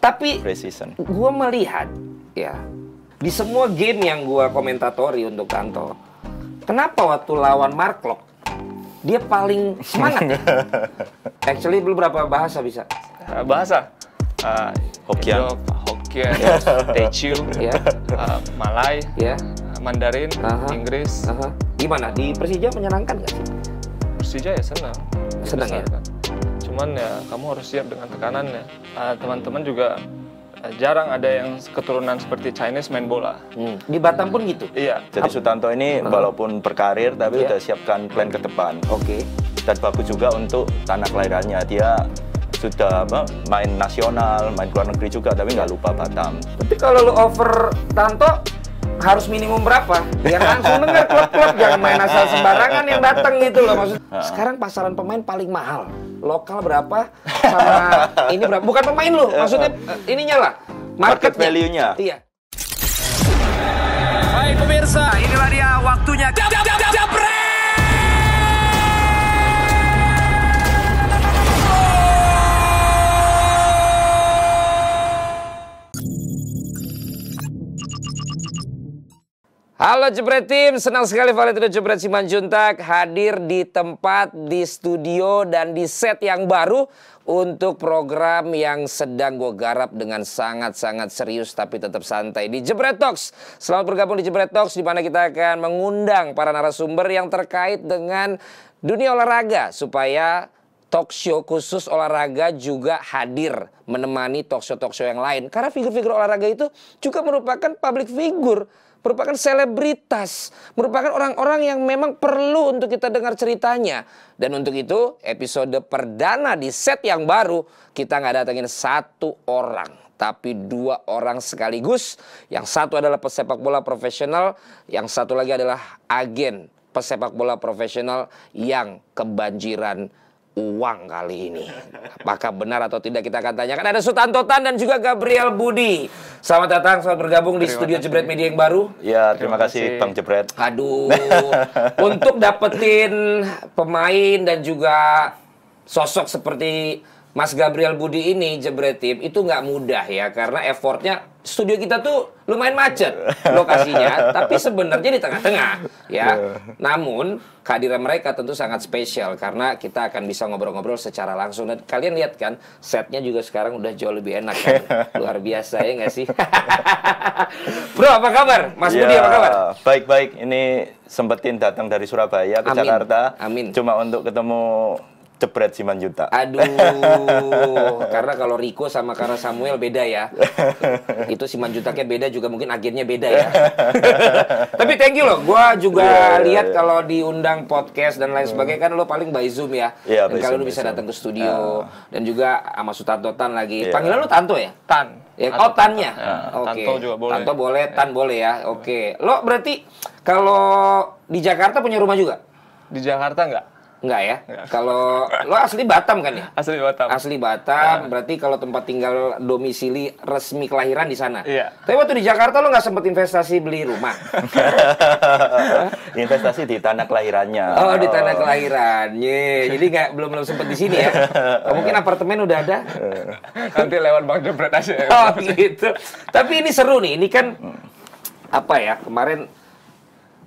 Tapi gue melihat ya di semua game yang gue komentatori untuk kantor, kenapa waktu lawan Marklock dia paling semangat? Ya? Actually berapa bahasa bisa. Eh, bahasa? Uh, Hokkien. Hokkien, Techu, yeah. Ya. uh, Malay, yeah. Ya. Mandarin, uh -huh. Inggris. Uh -huh. Gimana? Di Persija menyenangkan nggak sih? Persija ya senang. Senang ya? Kan? cuman ya kamu harus siap dengan tekanannya teman ah, teman-teman juga ah, jarang ada yang keturunan seperti Chinese main bola hmm. di Batam pun gitu iya jadi Sutanto ini walaupun berkarir tapi yeah. udah siapkan plan ke depan oke okay. dan bagus juga untuk tanah kelahirannya dia sudah main nasional, main luar negeri juga, tapi nggak lupa Batam. Tapi kalau lu over Tanto, harus minimum berapa? Yang langsung dengar klub-klub jangan main asal sembarangan yang datang gitu loh maksud. Sekarang pasaran pemain paling mahal. Lokal berapa sama ini berapa? Bukan pemain lo, maksudnya ininya lah. Market, value-nya. Iya. Hai pemirsa, inilah dia waktunya. Jab, jab, jab, jab, jab, Halo Jebret Tim, senang sekali Valentino Jebret Simanjuntak hadir di tempat, di studio, dan di set yang baru untuk program yang sedang gue garap dengan sangat-sangat serius tapi tetap santai di Jebret Talks. Selamat bergabung di Jebret Talks di mana kita akan mengundang para narasumber yang terkait dengan dunia olahraga supaya talk show khusus olahraga juga hadir menemani talk show-talk show yang lain. Karena figur-figur olahraga itu juga merupakan public figure merupakan selebritas, merupakan orang-orang yang memang perlu untuk kita dengar ceritanya. Dan untuk itu, episode perdana di set yang baru, kita nggak datengin satu orang, tapi dua orang sekaligus. Yang satu adalah pesepak bola profesional, yang satu lagi adalah agen pesepak bola profesional yang kebanjiran uang kali ini. Apakah benar atau tidak kita akan tanyakan. Ada Sutanto Tan dan juga Gabriel Budi. Selamat datang, selamat bergabung terima di studio kasih. Jebret Media yang baru. Ya, terima, terima kasih Bang Jebret. Aduh. untuk dapetin pemain dan juga sosok seperti Mas Gabriel Budi ini jebretim itu nggak mudah ya karena effortnya studio kita tuh lumayan macet lokasinya tapi sebenarnya di tengah-tengah ya yeah. namun kehadiran mereka tentu sangat spesial karena kita akan bisa ngobrol-ngobrol secara langsung dan kalian lihat kan setnya juga sekarang udah jauh lebih enak kan luar biasa ya nggak sih Bro apa kabar Mas yeah, Budi apa iya, kabar baik-baik ini sempetin datang dari Surabaya ke Amin. Jakarta Amin. cuma untuk ketemu cepret siman juta. Aduh, karena kalau Rico sama karena Samuel beda ya. Itu siman kayak beda juga mungkin akhirnya beda ya. Tapi thank you loh, gue juga yeah, iya, iya. lihat yeah. kalau diundang podcast dan lain hmm. sebagainya kan lo paling by Zoom ya. Yeah, dan kalau lo bisa datang ke studio uh. dan juga sama Sutanto Tan lagi. Yeah. Panggilan lo Tanto ya? Tan. Ya, oh Tannya. Ya, ah. Okay. Tanto juga boleh. Tanto boleh, ya. Tan boleh ya. Oke. Okay. Lo berarti kalau di Jakarta punya rumah juga? Di Jakarta enggak? Enggak ya. Kalau lo asli Batam kan ya? Asli Batam. Asli Batam. ya. Berarti kalau tempat tinggal domisili resmi kelahiran di sana. Iya. Tapi waktu di Jakarta lo nggak sempet investasi beli rumah. investasi di tanah kelahirannya. Oh, di tanah kelahirannya Jadi nggak belum belum sempet di sini ya. Oh, mungkin apartemen udah ada. Nanti lewat Bang Jebret aja. Ya. Oh, gitu. Tapi ini seru nih. Ini kan hmm. apa ya? Kemarin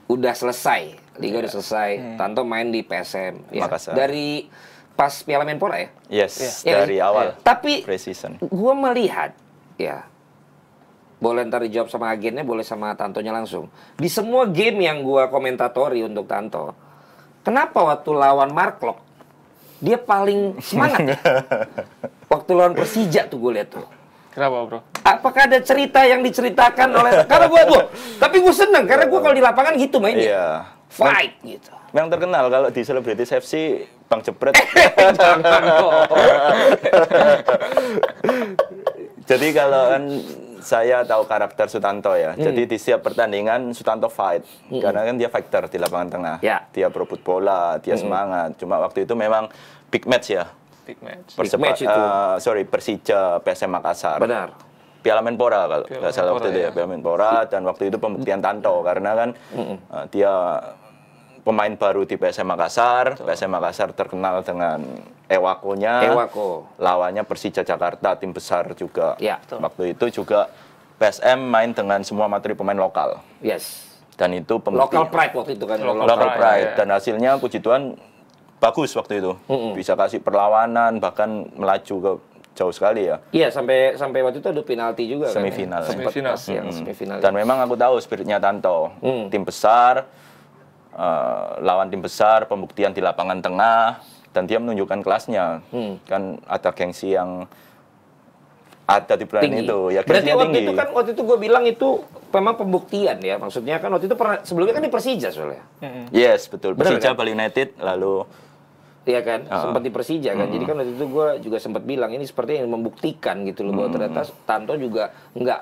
udah selesai liga udah iya. selesai. Hmm. Tanto main di PSM. Ya. Dari pas Piala Menpora ya? Yes, yeah. Iya kan? dari ya, awal. Iya. Tapi gue melihat ya boleh ntar dijawab sama agennya, boleh sama Tantonya langsung. Di semua game yang gue komentatori untuk Tanto, kenapa waktu lawan Marklock dia paling semangat? Ya? waktu lawan Persija tuh gue liat tuh. Kenapa bro? Apakah ada cerita yang diceritakan oleh? karena gue, gue, tapi gue seneng karena gue kalau di lapangan gitu mainnya. Yeah fight gitu. Yang terkenal kalau di selebriti FC Bang Jebret. jadi kalau kan saya tahu karakter Sutanto ya. Hmm. Jadi di setiap pertandingan Sutanto fight hmm. karena kan dia fighter di lapangan tengah. Ya. Dia berebut bola, dia hmm. semangat. Cuma waktu itu memang big match ya. Big match. Persepa, big match itu. Uh, sorry, Persija PSM Makassar. Benar. Piala Menpora kalau nggak salah waktu itu ya, ya Piala Menpora dan waktu itu pembuktian Tanto hmm. karena kan Uh, dia pemain baru di PSM Makassar. Betul. PSM Makassar terkenal dengan Ewakonya. Ewako. Lawannya Persija Jakarta, tim besar juga. Ya, betul. Waktu itu juga PSM main dengan semua materi pemain lokal. Yes. Dan itu lokal Local pride waktu itu kan. Local, local pride. pride. Ya, ya. Dan hasilnya puji Tuhan bagus waktu itu. Mm -hmm. Bisa kasih perlawanan, bahkan melaju ke jauh sekali ya. Iya sampai sampai waktu itu ada penalti juga semifinal. Kan, ya? Semifinal. Sempat, semifinal. Hmm. semifinal. Dan memang aku tahu spiritnya Tanto, Mm. tim besar uh, lawan tim besar, pembuktian di lapangan tengah, dan dia menunjukkan kelasnya. Hmm. Kan ada gengsi yang ada di bulan itu. Ya, Berarti waktu tinggi. itu kan waktu itu gue bilang itu memang pembuktian ya. Maksudnya kan waktu itu pernah sebelumnya kan di Persija soalnya. hmm Yes betul. Persija kan? United lalu. Iya kan, uh. sempat di Persija kan. Jadi hmm. kan waktu itu gue juga sempat bilang ini seperti yang membuktikan gitu loh bahwa hmm. ternyata Tanto juga nggak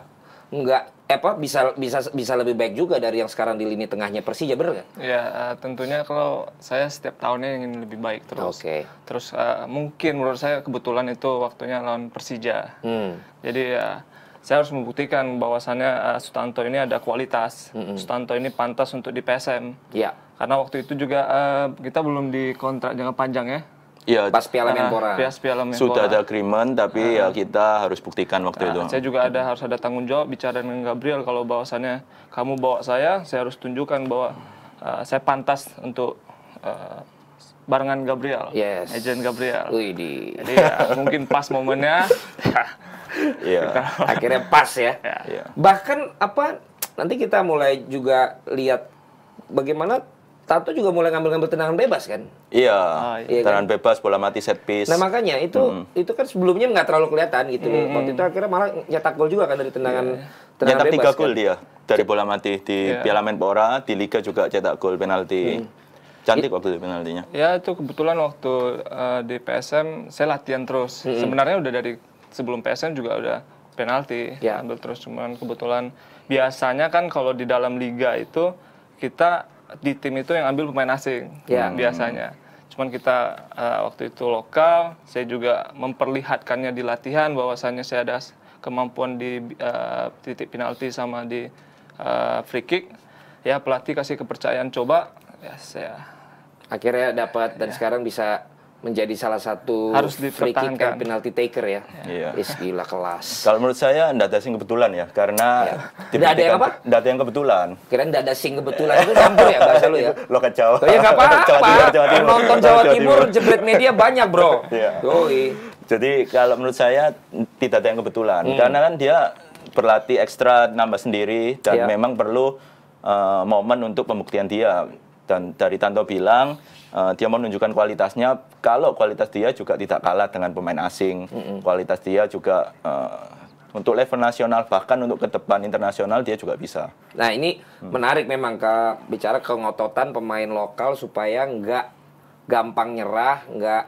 nggak apa bisa bisa bisa lebih baik juga dari yang sekarang di lini tengahnya Persija bener nggak? Ya uh, tentunya kalau saya setiap tahunnya ingin lebih baik terus. Oke. Okay. Terus uh, mungkin menurut saya kebetulan itu waktunya lawan Persija. Hmm. Jadi uh, saya harus membuktikan bahwasannya uh, Sutanto ini ada kualitas. Mm -hmm. Sutanto ini pantas untuk di PSM. Iya. Yeah. Karena waktu itu juga uh, kita belum dikontrak jangka panjang ya. Ya, pas Piala Menpora. Iya, pas Piala Menpora. Sudah ada agreement tapi uh, ya kita harus buktikan waktu uh, itu. Saya juga ada harus ada tanggung jawab bicara dengan Gabriel kalau bahwasannya kamu bawa saya, saya harus tunjukkan bahwa uh, saya pantas untuk uh, barengan Gabriel. Yes. Agent Gabriel. Widi. Jadi ya, mungkin pas momennya. ya. Akhirnya pas ya. ya. Bahkan apa nanti kita mulai juga lihat bagaimana Tato juga mulai ngambil-ngambil tendangan bebas kan? Iya, ah, iya. tendangan kan? bebas, bola mati, set piece. Nah makanya itu hmm. itu kan sebelumnya nggak terlalu kelihatan gitu. Hmm. Waktu itu akhirnya malah nyetak gol juga kan dari tendangan, yeah. tendangan nyetak bebas. Nyetak tiga gol kan? dia dari bola mati di yeah. Piala Menpora, di Liga juga cetak gol penalti. Hmm. Cantik waktu itu penaltinya. Ya itu kebetulan waktu uh, di PSM saya latihan terus. Hmm. Sebenarnya udah dari sebelum PSM juga udah penalti yeah. ambil terus cuman kebetulan biasanya kan kalau di dalam liga itu kita di tim itu yang ambil pemain asing yeah. Hmm, biasanya. Cuman kita uh, waktu itu lokal, saya juga memperlihatkannya di latihan bahwasannya saya ada kemampuan di uh, titik penalti sama di uh, free kick. Ya pelatih kasih kepercayaan coba, ya saya akhirnya dapat dan yeah. sekarang bisa menjadi salah satu harus free kick penalty taker ya. Iya. Is kelas. Kalau menurut saya ada sing kebetulan ya karena tidak iya. ada yang apa? Data yang kebetulan. Kira ada sing kebetulan itu campur ya bahasa lu ya. Lo kacau. Oh, ya enggak apa-apa. Nonton Jawa Timur jebret media banyak, Bro. Iya. Jadi kalau menurut saya tidak ada yang kebetulan hmm. karena kan dia berlatih ekstra nambah sendiri dan yeah. memang perlu uh, momen untuk pembuktian dia dan dari Tanto bilang Eh, dia menunjukkan kualitasnya kalau kualitas dia juga tidak kalah dengan pemain asing mm -hmm. kualitas dia juga uh, untuk level nasional bahkan untuk ke depan internasional dia juga bisa nah ini hmm. menarik memang ke bicara ke ngototan pemain lokal supaya nggak gampang nyerah nggak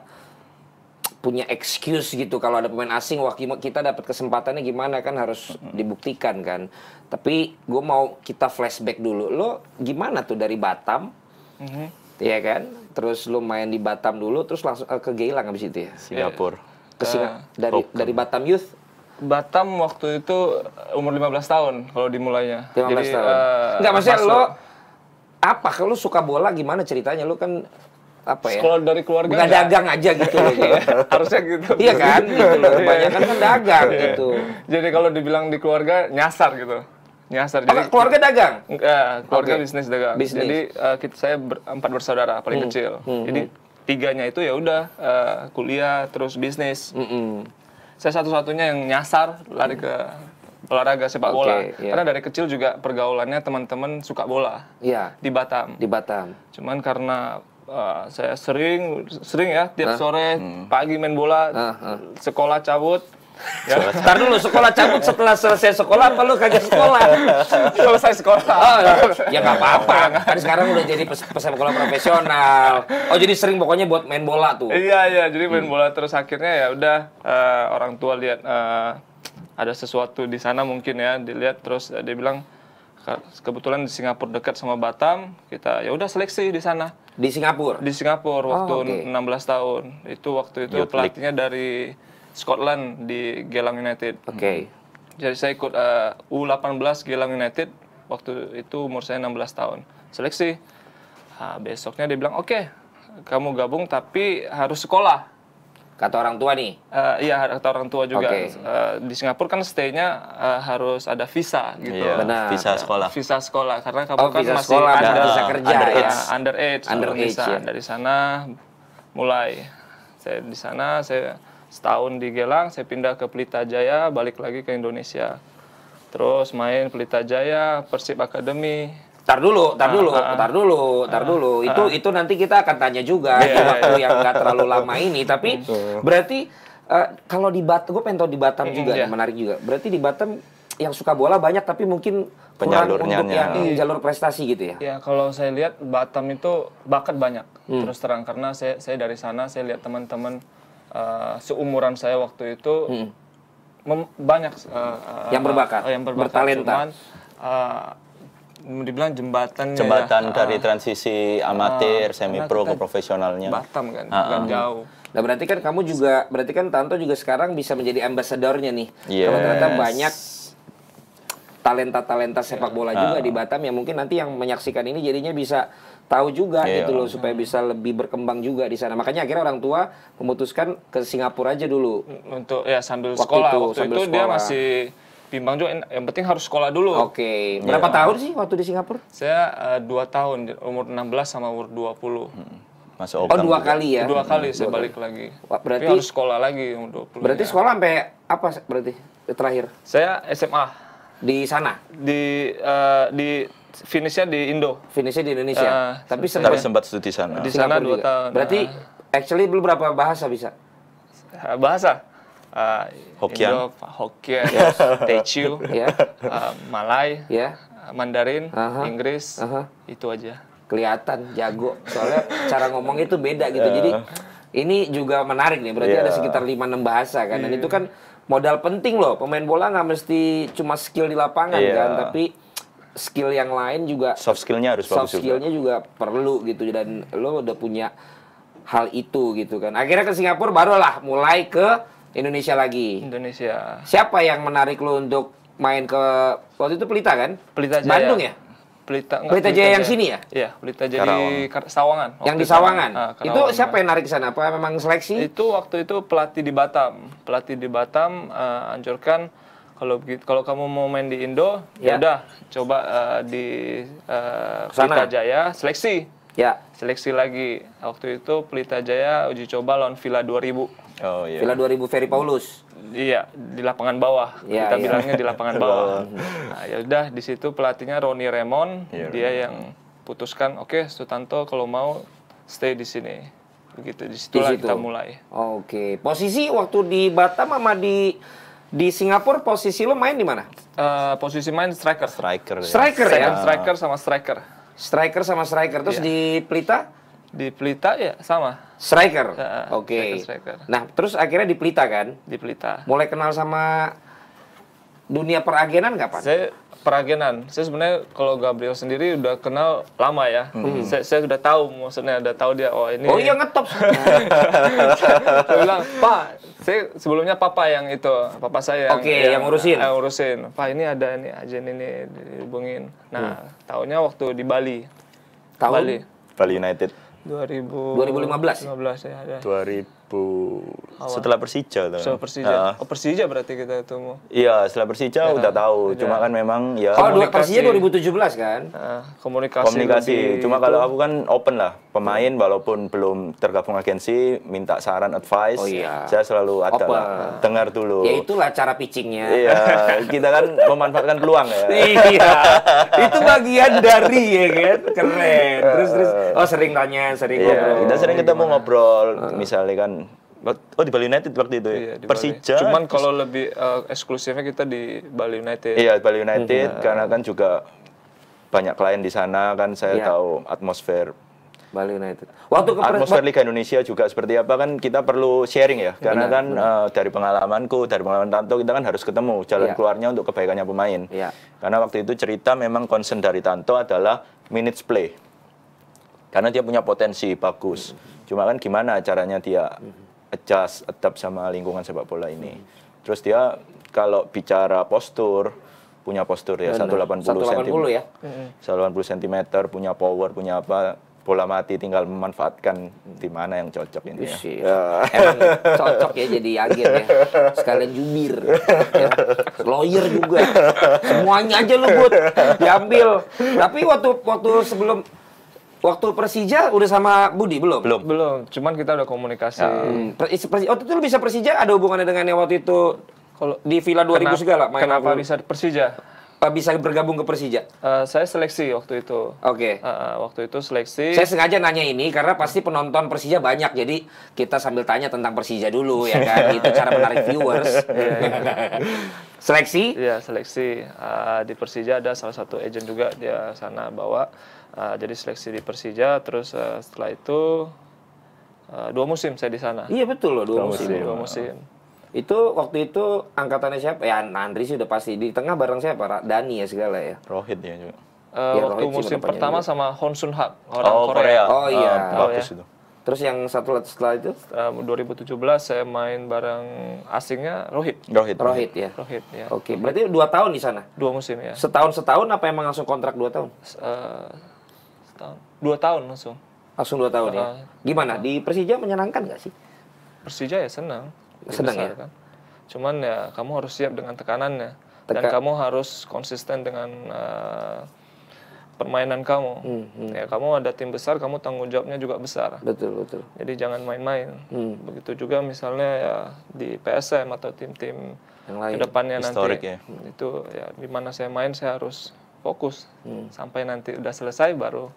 punya excuse gitu kalau ada pemain asing wah kita dapat kesempatannya gimana kan harus dibuktikan kan tapi gue mau kita flashback dulu lo gimana tuh dari Batam mm -hmm. ya kan terus lu main di Batam dulu terus langsung eh, ke Geylang abis itu ya Singapura eh, ke Singa uh, dari dari Batam Youth Batam waktu itu umur 15 tahun kalau dimulainya 15 Jadi, tahun uh, nggak maksudnya lo apa kalau suka bola gimana ceritanya lu kan apa ya? Sekolah dari keluarga enggak? dagang aja gitu loh. ya. Harusnya gitu. Iya kan? Gitu iya. loh. Kebanyakan kan dagang gitu. Iya. Jadi kalau dibilang di keluarga nyasar gitu nyasar. Jadi keluarga dagang. keluarga okay. bisnis dagang. Business. Jadi uh, kita saya ber, empat bersaudara paling hmm. kecil. Hmm. Jadi hmm. tiganya itu ya udah uh, kuliah terus bisnis. Hmm, hmm. Saya satu-satunya yang nyasar lari ke olahraga sepak okay, bola. Yeah. Karena dari kecil juga pergaulannya teman-teman suka bola. Iya. Yeah. Di Batam. Di Batam. Cuman karena uh, saya sering sering ya tiap huh? sore hmm. pagi main bola, huh? Huh? sekolah cabut Ya. Ntar dulu sekolah cabut setelah selesai sekolah apa lu kagak sekolah? selesai sekolah. Oh, ya, ya nggak apa-apa. Kan sekarang udah jadi pesepak bola profesional. Oh jadi sering pokoknya buat main bola tuh. Iya iya jadi main hmm. bola terus akhirnya ya udah uh, orang tua lihat uh, ada sesuatu di sana mungkin ya dilihat terus uh, dia bilang kebetulan di Singapura dekat sama Batam kita ya udah seleksi di sana di Singapura di Singapura waktu oh, okay. 16 tahun itu waktu itu pelatihnya dari Scotland di Gelang United. Oke. Okay. Jadi saya ikut uh, U18 Gelang United waktu itu umur saya 16 tahun. Seleksi. Ha, ah, besoknya dia bilang, "Oke, okay, kamu gabung tapi harus sekolah." Kata orang tua nih? Uh, iya, kata orang tua juga. Okay. Uh, eh, di Singapura kan stay-nya uh, harus ada visa gitu. Iya, Benar. Visa sekolah. Visa sekolah karena kamu oh, kan masih sekolah, under, bisa kerja under ya, iya, Under age. Under age, ya. Dari sana mulai saya di sana saya setahun di Gelang, saya pindah ke Pelita Jaya, balik lagi ke Indonesia. Terus main Pelita Jaya, Persib Akademi, Tar dulu, tar ah, dulu, uh, tar dulu, tar ah. dulu. Uh, itu itu nanti kita akan tanya juga yeah, di waktu yeah. Iya. yang nggak terlalu lama ini. Tapi berarti uh, kalau di Batam, gue pengen tahu di Batam mm, juga, yeah. menarik juga. Berarti di Batam yang suka bola banyak, tapi mungkin penyalurnya untuk yang iya. jalur prestasi gitu ya? Ya kalau saya lihat Batam itu bakat banyak hmm. terus terang karena saya saya dari sana saya lihat teman-teman uh, seumuran saya waktu itu hmm. banyak uh, yang berbakat, uh, yang berbakat bertalenta. Cuman, uh, dibilang jembatan ya. jembatan ya, dari uh, transisi amatir uh, ah, semi pro ke profesionalnya Batam kan uh, uh. jauh nah berarti kan kamu juga berarti kan Tanto juga sekarang bisa menjadi ambasadornya nih yes. kalau ternyata banyak talenta talenta sepak bola uh. juga di Batam yang mungkin nanti yang menyaksikan ini jadinya bisa tahu juga yeah. gitu loh iya. supaya bisa lebih berkembang juga di sana. Makanya akhirnya orang tua memutuskan ke Singapura aja dulu. Untuk ya sambil waktu sekolah itu, waktu sambil itu sekolah. dia masih bimbang juga yang penting harus sekolah dulu. Oke. Okay. Iya. Berapa yeah. tahun sih waktu di Singapura? Saya uh, dua tahun umur 16 sama umur 20. Hmm. Masuk oh dua juga. kali ya? Dua kali hmm, saya dua balik kali. lagi. Wah, berarti Tapi harus sekolah lagi umur 20. Berarti iya. sekolah sampai apa berarti terakhir? Saya SMA di sana. Di uh, di finishnya di Indo. Finishnya di Indonesia. Uh, tapi sempat, sempat studi sana. Di sana dua tahun. Berarti uh, actually belum berapa bahasa bisa? Ah, bahasa. Uh, Hokkien, Indo, Hokkien, yes. yeah. Ya. uh, Malay, yeah. Ya. Mandarin, uh -huh. Inggris, uh -huh. itu aja. Kelihatan jago. Soalnya cara ngomong itu beda gitu. Uh. Jadi ini juga menarik nih. Berarti yeah. ada sekitar 5-6 bahasa kan. Yeah. Dan hmm. itu kan modal penting loh. Pemain bola nggak mesti cuma skill di lapangan yeah. kan, tapi skill yang lain juga soft skillnya harus soft skillnya juga. juga perlu gitu dan lo udah punya hal itu gitu kan akhirnya ke Singapura barulah mulai ke Indonesia lagi Indonesia siapa yang menarik lo untuk main ke waktu itu Pelita kan Pelita Jaya. Bandung ya Pelita enggak, Pelita, Jaya yang sini ya? Iya, Pelita Jaya di Sawangan. Yang di Sawangan. Ah, itu siapa ya. yang narik ke sana? Apa memang seleksi? Itu waktu itu pelatih di Batam. Pelatih di Batam uh, anjurkan kalau begitu kalau kamu mau main di Indo ya, ya. udah coba uh, di uh, Pelita Jaya seleksi ya seleksi lagi waktu itu Pelita Jaya uji coba lawan Villa 2000 oh iya Villa 2000 Ferry Paulus iya di lapangan bawah ya, kita iya. bilangnya di lapangan bawah nah, ya udah di situ pelatihnya Roni Remon ya, dia Ronny. yang putuskan oke okay, Sutanto kalau mau stay di sini begitu di situ. kita mulai oke okay. posisi waktu di Batam sama di di Singapura posisi lo main di mana? Uh, posisi main striker. Striker. Ya. Striker ya. striker sama striker. Striker sama striker. Terus yeah. di Pelita? Di Pelita ya sama. Striker. Uh, Oke. Okay. Nah, terus akhirnya di Pelita kan? Di Pelita. Mulai kenal sama dunia peragenan pak? Saya Peragenan. Saya sebenarnya kalau Gabriel sendiri udah kenal lama ya. Hmm. hmm. Saya, saya udah tahu maksudnya ada tahu dia oh ini. Oh iya ngetop. saya bilang, "Pak, saya sebelumnya papa yang itu, papa saya oke okay, yang, yang ngurusin. Yang eh, ngurusin. "Pak, ini ada ini ajen ini dihubungin." Nah, hmm. tahunnya waktu di Bali. Tahun Bali. Bali United. 2000 2015. 2015 ya ada. 2000 awal. setelah Persija tuh. Kan? Setelah Persija. Nah. Oh, Persija berarti kita itu mau. Iya, setelah Persija ya, udah tahu. Ya. Cuma kan memang ya Kalau oh, Persija 2017 kan? Nah, komunikasi. Komunikasi. Cuma kalau aku kan open lah. Pemain walaupun belum tergabung agensi minta saran advice. Oh iya. Saya selalu ada open. dengar dulu. Ya itulah cara pitchingnya. Iya, kita kan memanfaatkan peluang ya. iya. itu bagian dari ya kan. Keren. Terus terus eh. oh sering tanya, sering iya, ngobrol. Kita sering ketemu ngobrol misalnya kan Oh di Bali United waktu itu ya. Iya, Persija. Cuman kalau lebih uh, eksklusifnya kita di Bali United. Iya Bali United -hmm. karena kan juga banyak klien di sana kan saya iya. tahu atmosfer Bali United. Waktu ke atmosfer Liga Indonesia juga seperti apa kan kita perlu sharing ya karena benar, kan benar. Uh, dari pengalamanku dari pengalaman Tanto kita kan harus ketemu jalan iya. keluarnya untuk kebaikannya pemain. Iya. Karena waktu itu cerita memang concern dari Tanto adalah minutes play karena dia punya potensi bagus. Hmm. Cuma kan gimana caranya dia hmm adjust, adapt sama lingkungan sepak bola ini. Hmm. Terus dia kalau bicara postur, punya postur ya Benar. 180, 180 cm. ya. 180 cm, punya power, punya apa bola mati tinggal memanfaatkan di mana yang cocok ini ya. ya. Emang cocok ya jadi agen ya. Sekalian jubir. Ya. Lawyer juga. Semuanya aja lu buat diambil. Tapi waktu waktu sebelum Waktu Persija udah sama Budi belum? Belum. Belum. Cuman kita udah komunikasi. Ya, hmm. Persi, oh, itu lu bisa Persija ada hubungannya dengan yang waktu itu kalau di Villa 2000 kenapa, segala main Kenapa aku. bisa Persija? bisa bergabung ke Persija? Uh, saya seleksi waktu itu. Oke. Okay. Uh, eh, uh, eh, waktu itu seleksi. Saya sengaja nanya ini karena pasti penonton Persija banyak, jadi kita sambil tanya tentang Persija dulu ya kan, itu cara menarik viewers. Iya, iya, iya. seleksi? Iya seleksi uh, di Persija ada salah satu agent juga dia sana bawa Uh, jadi seleksi di Persija, terus uh, setelah itu uh, dua musim saya di sana. Iya betul loh dua, dua musim. musim. Dua musim. Itu waktu itu angkatannya siapa? Ya Andri sih udah pasti. Di tengah bareng siapa? Dani ya segala ya. Rohit ya juga. Uh, ya, waktu Rohit musim pertama juga. sama Hon Sun Hak orang oh, Korea. Korea. Oh iya. Uh, bagus itu. Terus yang satu setelah itu? Uh, 2017 saya main bareng asingnya Rohit. Rohit. Rohit ya. Rohit ya. Oke, okay. berarti dua tahun di sana? Dua musim ya. Setahun setahun apa emang langsung kontrak dua tahun? Uh, setahun dua tahun langsung langsung dua tahun uh, ya gimana uh, di Persija menyenangkan nggak sih Persija ya senang senang ya kan. cuman ya kamu harus siap dengan tekanannya Teka dan kamu harus konsisten dengan uh, permainan kamu hmm, hmm. ya kamu ada tim besar kamu tanggung jawabnya juga besar betul betul jadi jangan main-main hmm. begitu juga misalnya ya di PSM atau tim-tim yang lain kedepannya nanti ya. itu ya di mana saya main saya harus fokus hmm. sampai nanti udah selesai baru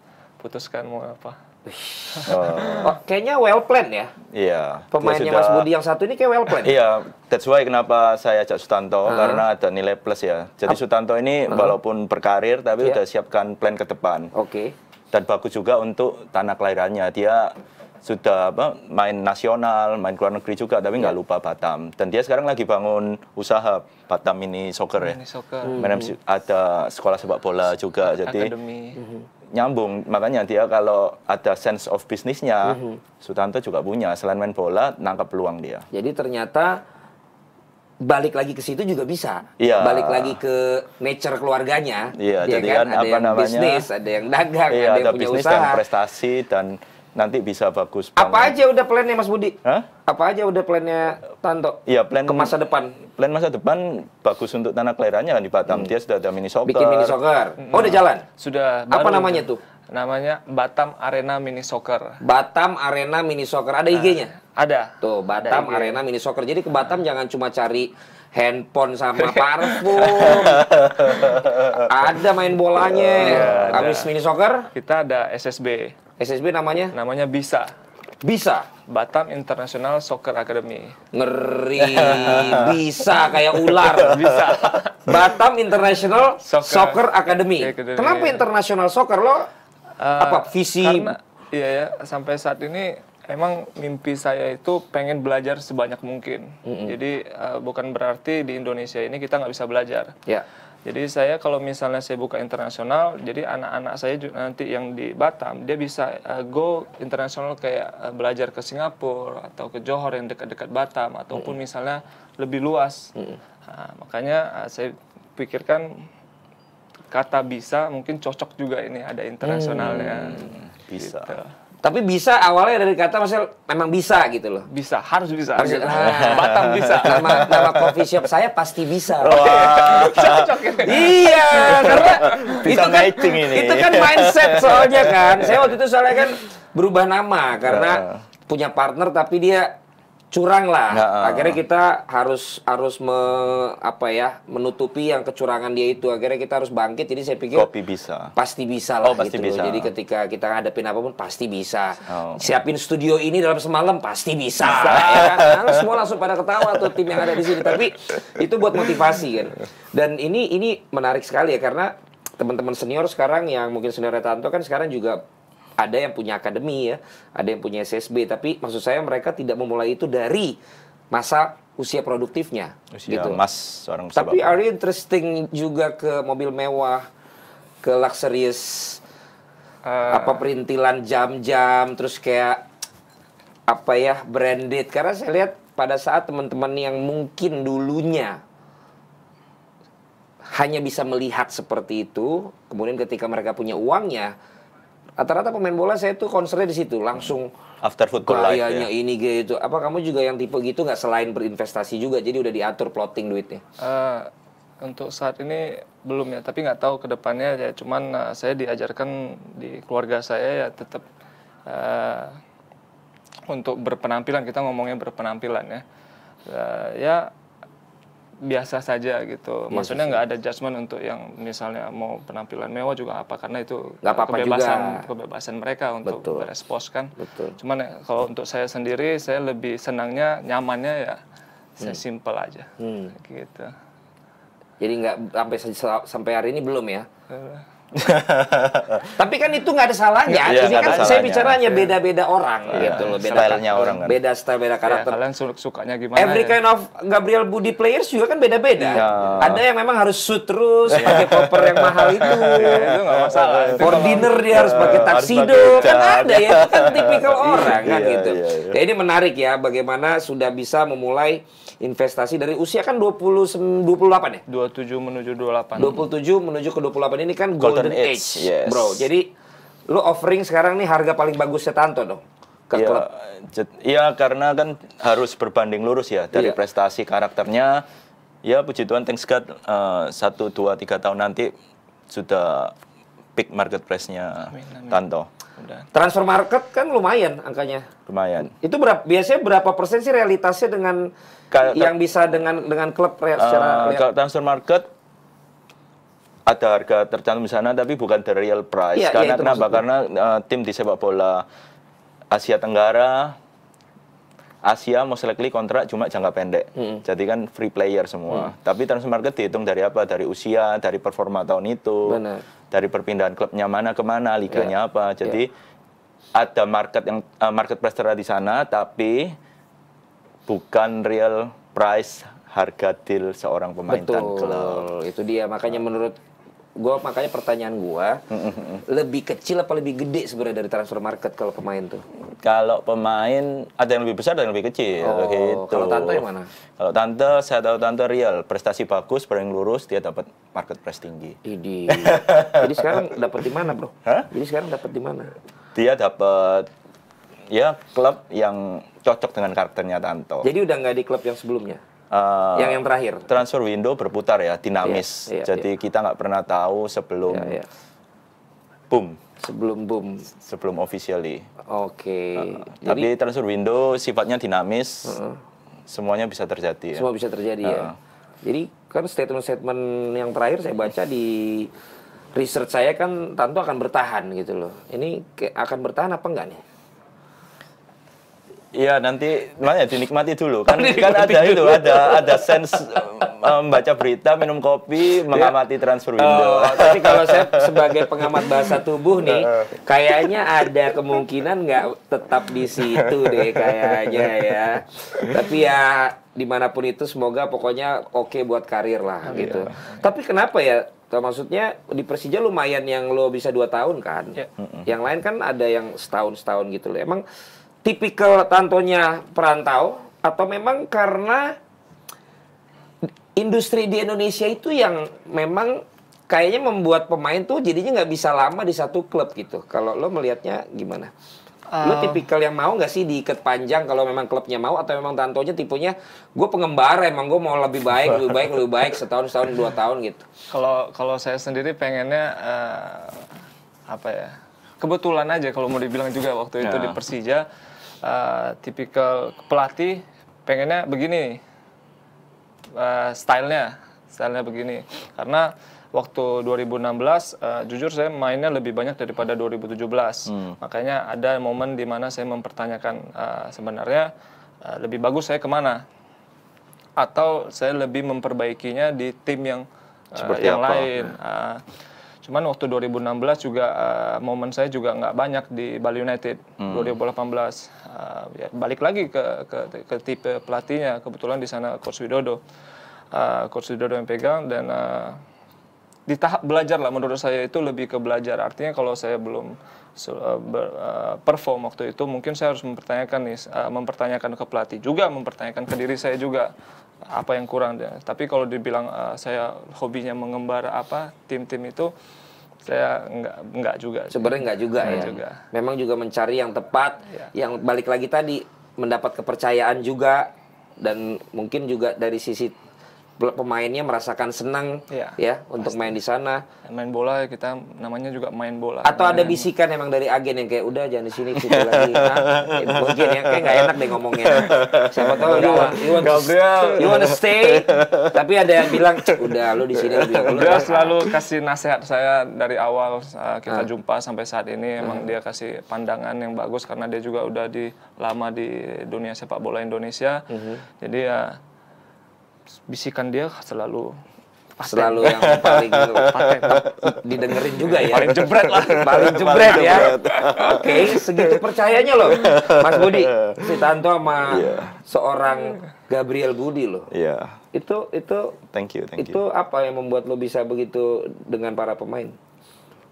putuskan mau apa. Uh, oh, kayaknya well planned ya. Iya. Pemainnya sudah, Mas Budi yang satu ini kayak well planned. Iya, that's why kenapa saya ajak Sutanto uh -huh. karena ada nilai plus ya. Jadi Sutanto ini walaupun berkarir tapi yeah. udah siapkan plan ke depan. Oke. Okay. Dan bagus juga untuk tanah kelahirannya. Dia sudah apa main nasional, main luar negeri juga, tapi nggak yeah. lupa Batam. Dan dia sekarang lagi bangun usaha Batam ini soccer ya. Mini soccer. Hmm. Ada sekolah sepak bola juga, Akademi. jadi hmm nyambung makanya dia kalau ada sense of bisnisnya mm -hmm. Sutanto juga punya selain main bola nangkap peluang dia jadi ternyata balik lagi ke situ juga bisa iya. balik lagi ke nature keluarganya iya, ya jadi kan? kan, ada apa yang namanya, bisnis ada yang dagang yeah, ada, ada yang punya usaha dan prestasi dan nanti bisa bagus banget. Apa aja udah plannya Mas Budi? Hah? Apa aja udah plannya Tanto? Iya, plan ke masa depan. Plan masa depan bagus untuk tanah kelahirannya kan di Batam. Hmm. Dia sudah ada mini soccer. Bikin mini soccer. Hmm. Oh, udah jalan. Sudah. Apa namanya itu? tuh? namanya Batam Arena Mini Soccer. Batam Arena Mini Soccer ada nah, IG-nya? Ada. Tuh, Batam ada Arena Mini Soccer. Jadi ke Batam nah. jangan cuma cari handphone sama parfum. ada main bolanya. Ya, Habis mini soccer? Kita ada SSB. SSB namanya? Namanya Bisa. Bisa. Batam International Soccer Academy. Ngeri, bisa kayak ular. Bisa. Batam International Soccer, Soccer Academy. Academy. Kenapa International Soccer lo? Uh, apa visi? Karena, iya ya, sampai saat ini emang mimpi saya itu pengen belajar sebanyak mungkin. Mm -hmm. Jadi uh, bukan berarti di Indonesia ini kita nggak bisa belajar. Yeah. Jadi saya kalau misalnya saya buka internasional, jadi anak-anak saya nanti yang di Batam dia bisa uh, go internasional kayak uh, belajar ke Singapura atau ke Johor yang dekat-dekat Batam ataupun mm -hmm. misalnya lebih luas. Mm -hmm. nah, makanya uh, saya pikirkan kata bisa mungkin cocok juga ini ada internasionalnya. Mm -hmm. Bisa. Gitu. Tapi bisa awalnya dari kata masih memang bisa gitu loh. Bisa, harus bisa. Harus, nah, Batam bisa. Nama nama coffee shop saya pasti bisa. Wah. Ya. iya, karena bisa itu kan ini. itu kan mindset soalnya kan. Saya waktu itu soalnya kan berubah nama karena iya. punya partner tapi dia curang lah. Nah, akhirnya kita harus harus me, apa ya menutupi yang kecurangan dia itu. Akhirnya kita harus bangkit. Jadi saya pikir kopi bisa. Pasti bisa oh, lah oh, pasti gitu. Bisa. Jadi ketika kita ngadepin apapun pasti bisa. Oh. Siapin studio ini dalam semalam pasti bisa. bisa. Ya kan? nah, semua langsung pada ketawa tuh tim yang ada di sini. Tapi itu buat motivasi kan. Dan ini ini menarik sekali ya karena teman-teman senior sekarang yang mungkin senior Tanto kan sekarang juga ada yang punya akademi ya, ada yang punya SSB, tapi maksud saya mereka tidak memulai itu dari masa usia produktifnya. Usia gitu. emas seorang Tapi are you interesting juga ke mobil mewah, ke luxurious uh, apa perintilan jam-jam, terus kayak apa ya branded? Karena saya lihat pada saat teman-teman yang mungkin dulunya hanya bisa melihat seperti itu, kemudian ketika mereka punya uangnya, rata-rata pemain bola saya tuh konsernya di situ langsung after football kayaknya ya. ini gitu apa kamu juga yang tipe gitu nggak selain berinvestasi juga jadi udah diatur plotting duitnya uh, untuk saat ini belum ya tapi nggak tahu kedepannya ya cuman uh, saya diajarkan di keluarga saya ya tetap uh, eh, untuk berpenampilan kita ngomongnya berpenampilan ya uh, ya biasa saja gitu. Iya, Maksudnya nggak ada judgement untuk yang misalnya mau penampilan mewah juga apa karena itu gak apa -apa kebebasan juga. kebebasan mereka untuk Betul. berespos kan. Betul. Cuman ya, kalau untuk saya sendiri saya lebih senangnya nyamannya ya hmm. saya simple aja hmm. gitu. Jadi nggak sampai sampai hari ini belum ya? Iya. Tapi kan itu nggak ada salahnya. Ya, Ini kan salahnya. saya bicaranya iya. beda-beda orang ya, gitu loh, beda stylenya orang kan. Beda style, beda iya, karakter. Ya, kalian sukanya gimana? Every ya? kind of Gabriel Budi players juga kan beda-beda. Ya. Ada yang memang harus suit terus, ya. pakai koper yang mahal itu. Ya, itu nggak masalah. Itu For dinner dia iya, harus pakai tuxedo, kan ada ya. Itu kan tipikal orang kan gitu. ya ini menarik ya bagaimana sudah bisa memulai investasi dari usia kan 20 28 ya? 27 menuju 28. 27 menuju ke 28 ini kan goal golden, age, age. Yes. bro. Jadi lu offering sekarang nih harga paling bagusnya Tanto dong ke ya, klub. Iya karena kan harus berbanding lurus ya dari ya. prestasi karakternya. Ya puji Tuhan thanks God uh, eh, tiga dua, tiga tahun nanti sudah peak market price-nya Tanto. Transfer market kan lumayan angkanya. Lumayan. Itu berapa biasanya berapa persen sih realitasnya dengan Ka yang bisa dengan dengan klub uh, secara Kalau transfer market ada harga tercantum di sana tapi bukan the real price. Ya, karena ya, kenapa? Maksudnya. Karena uh, tim di sepak bola Asia Tenggara Asia mau likely kontrak cuma jangka pendek. Hmm. Jadi kan free player semua. Hmm. Tapi transfer market dihitung dari apa? Dari usia, dari performa tahun itu, Benar. dari perpindahan klubnya mana ke mana, liganya yeah. apa. Jadi yeah. ada market yang uh, market prestera di sana tapi bukan real price harga deal seorang pemain Betul, dan klub. Itu dia makanya menurut gua makanya pertanyaan gua lebih kecil apa lebih gede sebenarnya dari transfer market kalau pemain tuh? Kalau pemain ada yang lebih besar dan yang lebih kecil oh, gitu. Kalau tante yang mana? Kalau Tante saya tahu Tante real prestasi bagus, paling lurus dia dapat market price tinggi. jadi Jadi sekarang dapat di mana, Bro? Hah? Jadi sekarang dapat di mana? Dia dapat ya klub yang cocok dengan karakternya Tanto. Jadi udah nggak di klub yang sebelumnya? uh, yang yang terakhir transfer window berputar ya dinamis yeah, yeah, jadi yeah. kita nggak pernah tahu sebelum yeah, yeah. boom sebelum boom sebelum officially oke okay. uh, eh, eh, tapi transfer window sifatnya dinamis uh semuanya bisa terjadi ya. semua bisa terjadi uh ya jadi kan statement-statement yang terakhir saya baca di research saya kan tentu akan bertahan gitu loh ini akan bertahan apa enggak nih Iya nanti makanya dinikmati dulu kan kan ada itu ada ada sense eh, membaca um, berita minum kopi iya. mengamati transfer window. Oh, tapi kalau saya sebagai pengamat bahasa tubuh nih kayaknya ada kemungkinan nggak tetap di situ deh kayaknya ya. Tapi ya dimanapun itu semoga pokoknya oke buat karir lah oh, gitu. Iya. Tapi kenapa ya Tuh, maksudnya di Persija lumayan yang lo bisa dua tahun kan, Ya. yang lain kan ada yang setahun setahun gitu loh. Emang tipikal Tantonya perantau atau memang karena industri di Indonesia itu yang memang kayaknya membuat pemain tuh jadinya nggak bisa lama di satu klub gitu. Kalau lo melihatnya gimana? Uh, lo eh. tipikal yang mau nggak sih diikat panjang kalau memang klubnya mau atau memang tantonya tipenya gue pengembara emang gue mau lebih baik lebih baik lebih baik setahun setahun dua tahun gitu kalau kalau saya sendiri pengennya uh, apa ya kebetulan aja kalau mau dibilang juga waktu itu yeah. di ya. Persija Eh, tipikal pelatih pengennya begini uh, stylenya stylenya begini karena waktu 2016 uh, eh, jujur saya mainnya lebih banyak daripada 2017 hmm. makanya ada momen di mana saya mempertanyakan uh, sebenarnya uh, lebih bagus saya kemana atau saya lebih memperbaikinya di tim yang uh, yang apa? lain uh, Cuman waktu 2016 juga uh, momen saya juga nggak banyak di Bali United. Hmm. 2018 uh, eh, ya balik lagi ke, ke ke tipe pelatihnya. Kebetulan di sana Coach Widodo, uh, Coach Widodo yang pegang dan uh, di tahap belajar lah menurut saya itu lebih ke belajar. Artinya kalau saya belum perform waktu itu mungkin saya harus mempertanyakan nih, mempertanyakan ke pelatih juga, mempertanyakan ke diri saya juga apa yang kurang ya tapi kalau dibilang uh, saya hobinya mengembara apa tim-tim itu saya nggak nggak juga sebenarnya nggak juga enggak ya juga. memang juga mencari yang tepat ya. yang balik lagi tadi mendapat kepercayaan juga dan mungkin juga dari sisi pemainnya merasakan senang ya, ya untuk main di sana. Main bola kita namanya juga main bola. Atau main. ada bisikan emang dari agen yang kayak udah jangan di sini lagi. Nah, ya, mungkin ya kayak nggak enak deh ngomongnya. Siapa tahu oh, you want, you want, you want stay. Tapi ada yang bilang udah lu di sini udah Dia selalu kasih nasihat saya dari awal uh, kita hmm. jumpa sampai saat ini emang hmm. dia kasih pandangan yang bagus karena dia juga udah di lama di dunia sepak bola Indonesia. Hmm. Jadi ya uh, bisikan dia selalu paten. selalu yang paling paten, didengerin juga ya paling jebret lah paling jebret paling ya oke okay, segitu percayanya loh Mas Budi si Tanto sama yeah. seorang Gabriel Budi loh yeah. itu itu thank you thank itu you. apa yang membuat lo bisa begitu dengan para pemain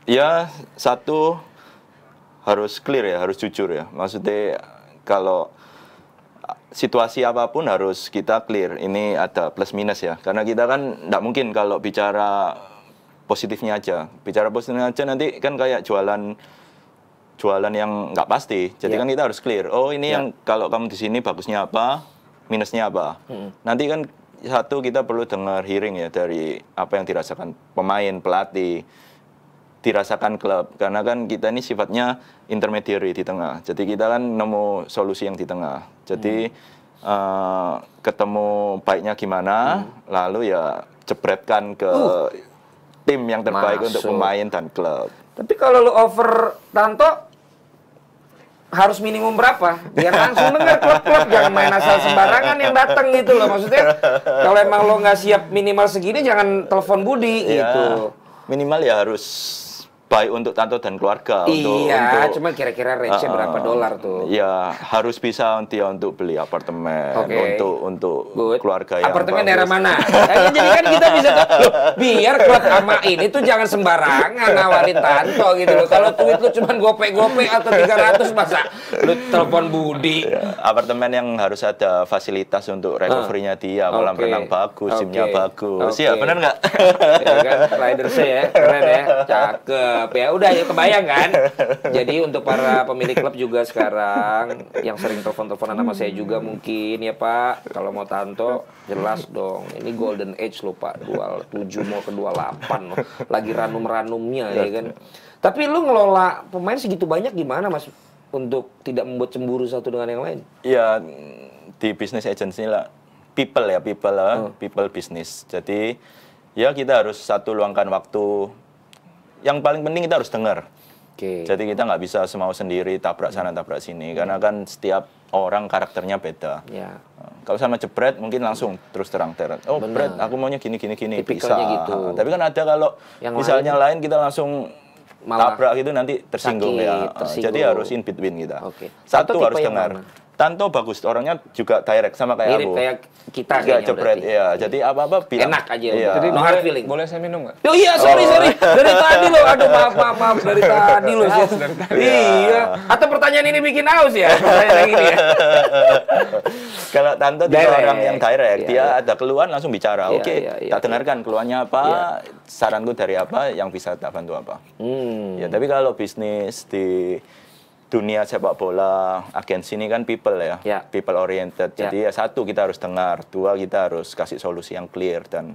ya satu harus clear ya harus jujur ya maksudnya kalau situasi apapun harus kita clear. Ini ada plus minus ya. Karena kita kan tidak mungkin kalau bicara positifnya aja. Bicara positifnya aja nanti kan kayak jualan jualan yang nggak pasti. Jadi yeah. kan kita harus clear. Oh ini yeah. yang kalau kamu di sini bagusnya apa, minusnya apa. Mm. Nanti kan satu kita perlu dengar hearing ya dari apa yang dirasakan pemain, pelatih dirasakan klub karena kan kita ini sifatnya intermediary di tengah jadi kita kan nemu solusi yang di tengah jadi hmm. uh, ketemu baiknya gimana hmm. lalu ya jebretkan ke uh. tim yang terbaik Masuk. untuk pemain dan klub tapi kalau lu over Tanto harus minimum berapa biar langsung denger klub-klub jangan main asal sembarangan yang datang gitu loh maksudnya kalau emang lo nggak siap minimal segini jangan telepon Budi ya, gitu minimal ya harus baik untuk tante dan keluarga. Iya, untuk, untuk, cuma kira-kira range uh, berapa dolar tuh? Ya harus bisa nanti ya untuk beli apartemen okay. untuk untuk Good. keluarga yang apartemen daerah mana? Ya, ya, jadi kan kita bisa loh, biar klub ama ini tuh jangan sembarangan nawarin tanto gitu loh. Kalau tweet lu cuma gope-gope atau 300 masa lu telepon Budi. Ya, apartemen yang harus ada fasilitas untuk recovery-nya dia, kolam okay. renang bagus, okay. gymnya bagus. Iya, okay. Ya benar nggak? ya kan, rider C ya, keren ya, cakep klub ya. Udah ya kebayang kan? Jadi untuk para pemilik klub juga sekarang yang sering telepon-teleponan sama saya juga mungkin ya Pak, kalau mau tanto jelas dong. Ini golden age loh Pak, Dua tujuh mau ke dua delapan, Lagi ranum-ranumnya ya kan. Tapi lu ngelola pemain segitu banyak gimana Mas untuk tidak membuat cemburu satu dengan yang lain? Ya di bisnis agency lah people ya people lah, hmm. people business. Jadi ya kita harus satu luangkan waktu yang paling penting kita harus dengar. Okay. Jadi kita nggak bisa semau sendiri tabrak sana tabrak sini yeah. karena kan setiap orang karakternya beda. Yeah. Ya. Kalau sama jebret mungkin langsung terus terang terang. Oh, Bener. aku maunya gini gini gini bisa. Gitu. Tapi kan ada kalau yang misalnya lain, lain kita langsung Malah tabrak gitu nanti tersinggung ya. sakit, ya. Tersinggung. Jadi harus in between kita. Okay. Satu, Satu harus dengar. Mana? Tanto bagus, orangnya juga direct sama kayak Mirip aku. kayak kita kayak kayaknya jebret, iya. Jadi apa-apa bilang. Enak aja. Iya. Jadi no hard feeling. Boleh saya minum nggak? Oh iya, sorry, oh. sorry. Dari tadi loh, aduh maaf, maaf, maaf. Dari tadi loh. dari tadi. Iya. Atau pertanyaan ini bikin haus ya? Pertanyaan ini ya. Kalau Tanto dia orang yang direct, iya, dia yeah. ada keluhan langsung bicara. Yeah, Oke, okay, yeah, yeah, tak iya. dengarkan yeah. keluhannya apa, yeah. saranku dari apa, yang bisa tak bantu apa. Hmm. Ya, tapi kalau bisnis di dunia sepak bola agensi ini kan people ya, ya. people oriented. Ya. Jadi ya. ya satu kita harus dengar, dua kita harus kasih solusi yang clear dan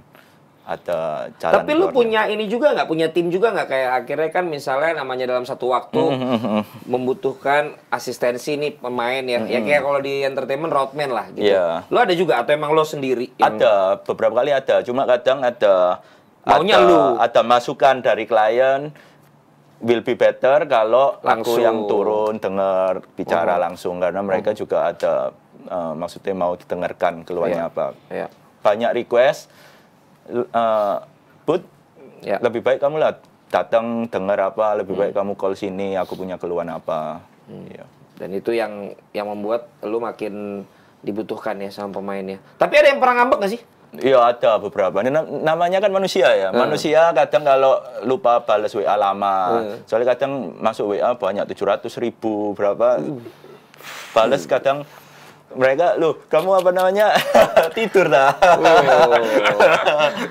ada jalan. Tapi lu punya ini juga nggak punya tim juga nggak kayak akhirnya kan misalnya namanya dalam satu waktu mm -hmm. membutuhkan asistensi nih pemain ya. Mm -hmm. Ya kayak kalau di entertainment roadman lah gitu. Yeah. Lu ada juga atau emang lu sendiri? Yang... Ada, beberapa kali ada. Cuma kadang ada maunya ada, lu ada masukan dari klien will be better kalau langsung. aku yang turun dengar bicara oh. langsung karena mereka oh. juga ada uh, maksudnya mau didengarkan keluarnya yeah. apa. Yeah. Banyak request uh, eh, put yeah. lebih baik kamu lah datang dengar apa lebih hmm. baik kamu call sini aku punya keluhan apa. Hmm. Yeah. Dan itu yang yang membuat lu makin dibutuhkan ya sama pemainnya. Tapi ada yang pernah ngambek gak sih? Iya ada beberapa. Ini namanya kan manusia ya. Hmm. Manusia kadang kalau lupa balas WA lama. Hmm. Soalnya kadang masuk WA banyak 700 ribu berapa. Hmm. Uh. Balas kadang mereka loh kamu apa namanya tidur dah oh.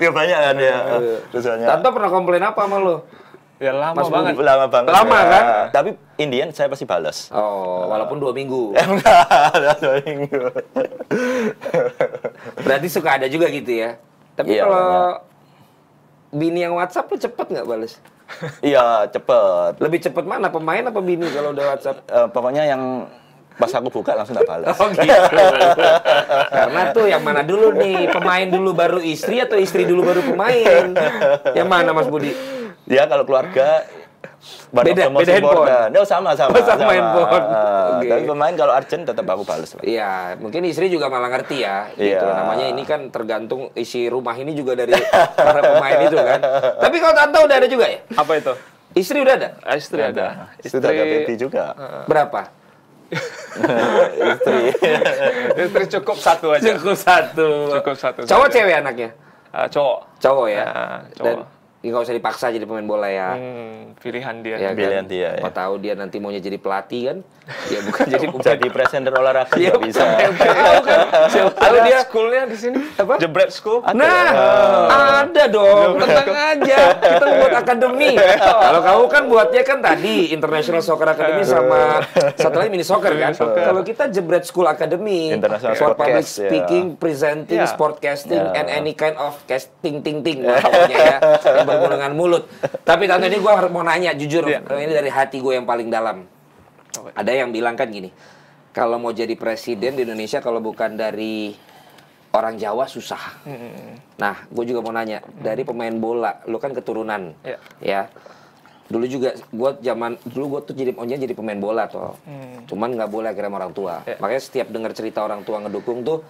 ya banyak kan ya misalnya eh. tante pernah komplain apa sama lo Ya lama Mas banget. Lama banget. Lama ya. kan? Tapi Indian saya pasti balas. Oh, walaupun dua minggu. Enggak, dua minggu. Berarti suka ada juga gitu ya. Tapi iya, kalau bini yang WhatsApp lu cepet nggak balas? iya cepet. Lebih cepet mana pemain apa bini kalau udah WhatsApp? Uh, pokoknya yang pas aku buka langsung nggak balas. Oh gitu. Karena tuh yang mana dulu nih pemain dulu baru istri atau istri dulu baru pemain? Yang mana Mas Budi? Ya kalau keluarga But beda beda handphone. No, oh, sama sama. Oh, sama, sama handphone. Eh, uh, okay. Tapi pemain kalau Arjen tetap aku balas. Iya, mungkin istri juga malah ngerti ya. Gitu. Iya. Namanya ini kan tergantung isi rumah ini juga dari para pemain itu kan. Tapi kalau tante udah ada juga ya? Apa itu? Istri udah ada? Ah, istri ada. ada. Istri udah ada juga. Eh, berapa? istri. istri cukup satu aja. Cukup satu. Cukup satu. Cowok cewek anaknya? Uh, cowok. Cowok ya. Uh, cowok. Dan Ya, nggak usah dipaksa jadi pemain bola ya. Hmm, pilihan dia. Ya, kan? pilihan kan? dia. Ya. Mau tahu dia nanti maunya jadi pelatih kan? Ya bukan jadi pemain. jadi presenter olahraga ya, bisa. Tahu kan? Siapa dia schoolnya di sini? Apa? Jebret School. Nah, oh. ada dong. Tenang aja. Kita buat akademi. Kalau kamu kan buatnya kan tadi International Soccer Academy sama satu lagi mini soccer kan. Kalau kita Jebret School Academy International for public ya. speaking, yeah. presenting, yeah. sportcasting yeah. and any kind of casting ting ting ya. pokoknya ya bertemu dengan mulut. Tapi tante ini gue mau nanya jujur, yeah. ini dari hati gue yang paling dalam. Okay. Ada yang bilang kan gini, kalau mau jadi presiden di Indonesia kalau bukan dari orang Jawa susah. Mm. Nah, gue juga mau nanya dari pemain bola, lu kan keturunan, yeah. ya. Dulu juga gue zaman dulu gue tuh jadi onjan jadi pemain bola tuh, mm. cuman nggak boleh akhirnya orang tua. Yeah. Makanya setiap dengar cerita orang tua ngedukung tuh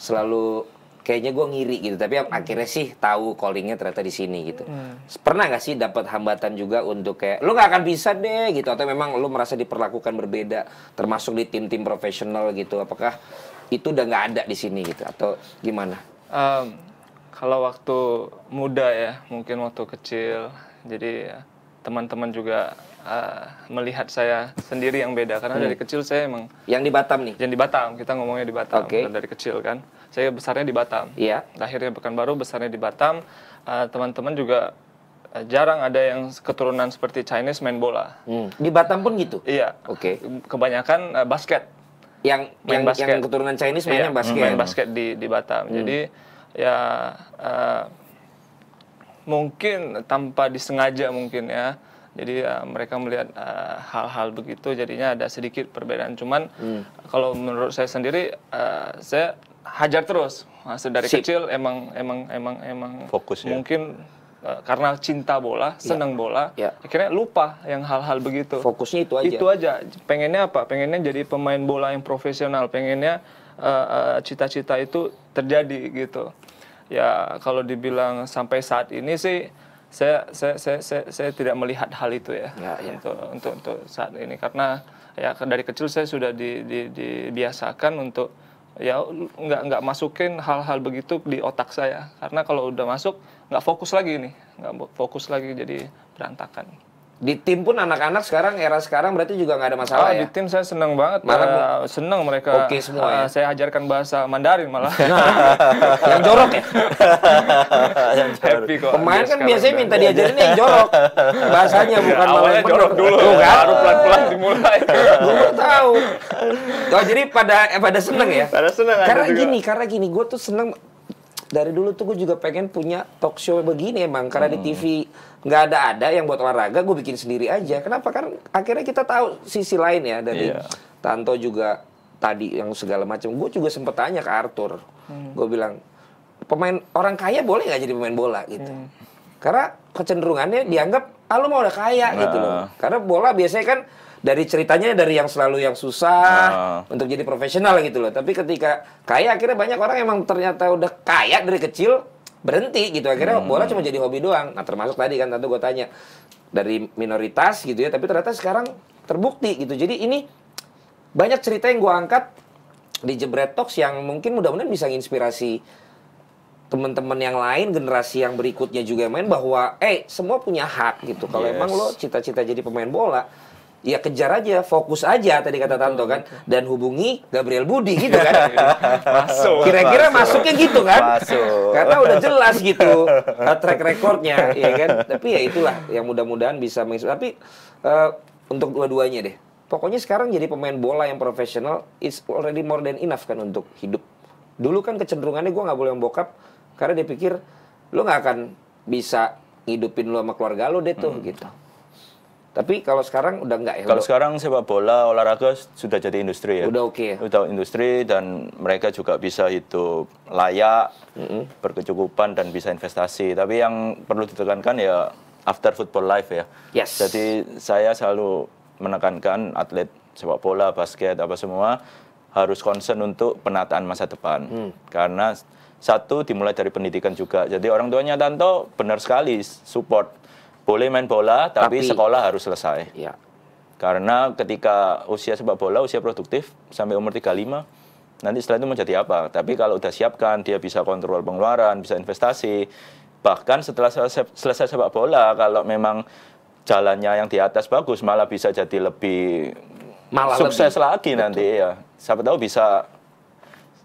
selalu kayaknya gue ngiri gitu tapi hmm. akhirnya sih tahu callingnya ternyata di sini gitu hmm. pernah nggak sih dapat hambatan juga untuk kayak lu gak akan bisa deh gitu atau memang lu merasa diperlakukan berbeda termasuk di tim-tim profesional gitu apakah itu udah gak ada di sini gitu atau gimana um, kalau waktu muda ya mungkin waktu kecil jadi teman-teman juga Eh, melihat saya sendiri yang beda karena hmm. dari kecil saya emang yang di Batam nih yang di Batam kita ngomongnya di Batam okay. dari kecil kan saya besarnya di Batam iya yeah. lahirnya Pekanbaru besarnya di Batam eh, teman-teman uh, juga eh, jarang ada yang keturunan seperti Chinese main bola hmm. di Batam pun gitu iya oke okay. kebanyakan uh, basket yang main yang, basket. yang keturunan Chinese iya. mainnya basket main basket di di Batam hmm. jadi ya uh, mungkin tanpa disengaja mungkin ya jadi uh, mereka melihat eh, hal-hal uh, begitu jadinya ada sedikit perbedaan. Cuman hmm. kalau menurut saya sendiri uh, saya hajar terus. Maksud dari Sip. kecil emang emang emang emang fokus ya. Mungkin uh, karena cinta bola, senang ya. bola, ya. akhirnya lupa yang hal-hal begitu. Fokusnya itu aja. Itu aja. Pengennya apa? Pengennya jadi pemain bola yang profesional. Pengennya cita-cita uh, uh, cita -cita itu terjadi gitu. Ya kalau dibilang sampai saat ini sih saya saya saya saya, saya tidak melihat hal itu ya, ya, ya. Untuk, untuk untuk saat ini karena ya dari kecil saya sudah di, di, dibiasakan untuk ya nggak nggak masukin hal-hal begitu di otak saya karena kalau udah masuk nggak fokus lagi nih nggak fokus lagi jadi berantakan di tim pun anak-anak sekarang era sekarang berarti juga nggak ada masalah oh, ya. Di tim saya senang banget. Malah eh, uh, senang mereka. Oke okay semua uh, ya. Saya ajarkan bahasa Mandarin malah. yang jorok ya. yang jorok. Happy kok. Pemain kan biasanya minta diajarin yang jorok. Bahasanya ya, bukan ya, malah jorok dulu. Tuh, kan? pelan-pelan dimulai. Gue tahu. Oh, jadi pada eh, pada seneng ya. Pada seneng. Karena gini, karena gini, gue tuh seneng dari dulu tuh gue juga pengen punya talk show begini emang karena hmm. di TV nggak ada ada yang buat olahraga gue bikin sendiri aja kenapa kan akhirnya kita tahu sisi lain ya dari yeah. Tanto juga tadi yang segala macam gue juga sempet tanya ke Arthur hmm. gue bilang pemain orang kaya boleh nggak jadi pemain bola gitu hmm. karena kecenderungannya dianggap ah lo mau udah kaya nah. gitu loh nah. karena bola biasanya kan dari ceritanya dari yang selalu yang susah nah. untuk jadi profesional gitu loh tapi ketika kaya akhirnya banyak orang emang ternyata udah kaya dari kecil berhenti gitu akhirnya hmm. bola cuma jadi hobi doang nah termasuk tadi kan tentu gue tanya dari minoritas gitu ya tapi ternyata sekarang terbukti gitu jadi ini banyak cerita yang gue angkat di Jebret Talks yang mungkin mudah-mudahan bisa menginspirasi teman-teman yang lain generasi yang berikutnya juga main bahwa eh semua punya hak gitu kalau yes. emang lo cita-cita jadi pemain bola ya kejar aja, fokus aja tadi kata Tanto kan, dan hubungi Gabriel Budi gitu kan. masuk. Kira-kira masuk. masuknya gitu kan? Masuk. Karena udah jelas gitu uh, track recordnya, ya kan. Tapi ya itulah yang mudah-mudahan bisa mengisi. Tapi uh, untuk dua-duanya deh. Pokoknya sekarang jadi pemain bola yang profesional, is already more than enough kan untuk hidup. Dulu kan kecenderungannya gue nggak boleh membokap karena dia pikir lo nggak akan bisa hidupin lo sama keluarga lo deh tuh hmm. gitu. Tapi kalau sekarang udah nggak ya? Kalau sekarang sepak bola, olahraga sudah jadi industri ya. Udah oke okay, ya. Udah industri dan mereka juga bisa hidup layak, mm -hmm. berkecukupan dan bisa investasi. Tapi yang perlu ditekankan ya after football life ya. Yes. Jadi saya selalu menekankan atlet sepak bola, basket apa semua harus concern untuk penataan masa depan. Mm. Karena satu dimulai dari pendidikan juga. Jadi orang tuanya Tanto benar sekali support boleh main bola tapi, tapi sekolah harus selesai. Ya. Karena ketika usia sepak bola, usia produktif sampai umur 35 nanti setelah itu mau jadi apa. Tapi kalau udah siapkan, dia bisa kontrol pengeluaran, bisa investasi. Bahkan setelah selesai, selesai sepak bola, kalau memang jalannya yang di atas bagus, malah bisa jadi lebih malah sukses lebih. lagi Betul. nanti ya. Siapa tahu bisa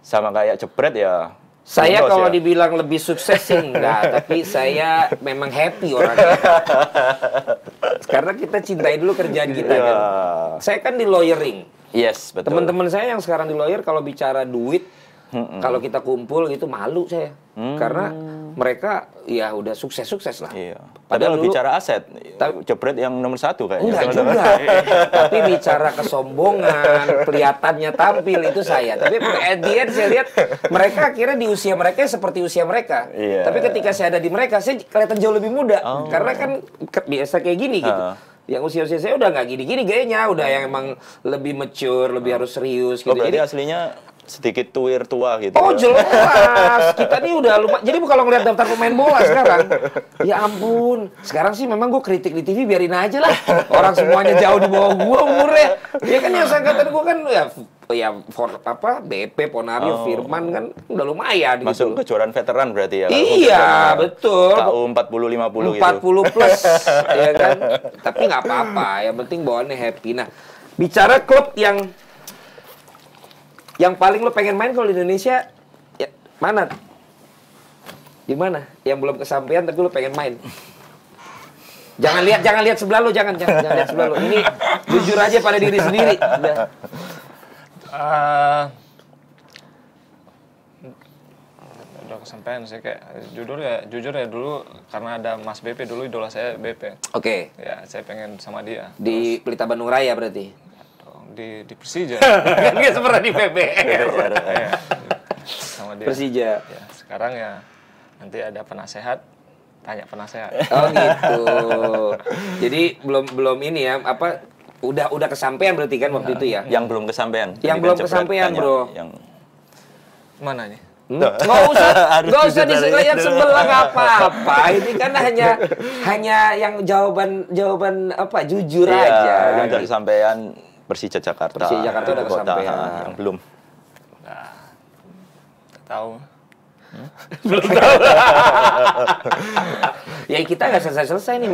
sama kayak jebret ya saya Windows, kalau ya? dibilang lebih sukses sih enggak, tapi saya memang happy orangnya. Karena kita cintai dulu kerjaan kita yeah. kan. Saya kan di lawyering. Yes, betul. Teman-teman saya yang sekarang di lawyer kalau bicara duit, mm -mm. kalau kita kumpul gitu malu saya. Mm. Karena mereka ya udah sukses sukses lah. Iya. Padahal Tapi dulu, bicara aset, tapi, jebret yang nomor satu kayaknya. Enggak teman -teman. juga. Iya. tapi bicara kesombongan, kelihatannya tampil itu saya. Tapi at the end saya lihat mereka akhirnya di usia mereka ya seperti usia mereka. Iya. Tapi ketika saya ada di mereka, saya kelihatan jauh lebih muda. Oh. Karena kan biasa kayak gini uh. gitu yang usia-usia saya udah nggak gini-gini gayanya udah yang emang lebih mature lebih harus serius gitu oh, berarti Jadi, aslinya sedikit tuir tua gitu. Oh ya. jelas, kita ini udah lupa. Jadi kalau ngeliat daftar pemain bola sekarang, ya ampun. Sekarang sih memang gue kritik di TV biarin aja lah. Orang semuanya jauh di bawah gue umurnya. Ya kan yang sangkatan gue kan ya ya for, apa BP Ponario oh. Firman kan udah lumayan gitu. Masuk gitu. kejuaraan veteran berarti ya. Iya, betul. KU 40 50 40 gitu. plus ya kan. Tapi nggak apa-apa, yang penting bawaannya happy. Nah, bicara klub yang yang paling lo pengen main kalau di Indonesia ya, mana di mana yang belum kesampaian tapi lo pengen main jangan lihat jangan lihat sebelah lo jangan jangan, jangan lihat sebelah lo ini jujur aja pada diri sendiri iya. eh, Udah. Uh, kesampaian sih kayak jujur ya jujur ya dulu karena ada Mas BP dulu idola saya BP. Oke. Okay. Ya saya pengen sama dia. Di Terus, Pelita Bandung Raya berarti di di Persija. dia pernah di PBR. sama dia. Persija. Ya, sekarang ya nanti ada penasehat tanya penasehat. Oh gitu. Jadi belum belum ini ya apa udah udah kesampaian berarti kan waktu nah, itu ya? Yang belum kesampaian. Yang belum kesampaian, Bro. Yang mana nih? Hmm? Nggak usah, nggak usah yang sebelah apa-apa. Ini kan hanya hanya yang jawaban jawaban apa jujur iya, aja. Yang dari sampean Persija Jakarta. Persija Jakarta udah sampai Yang ah, belum. Nah, tahu. Hmm? belum tahu. ya kita nggak selesai-selesai nih.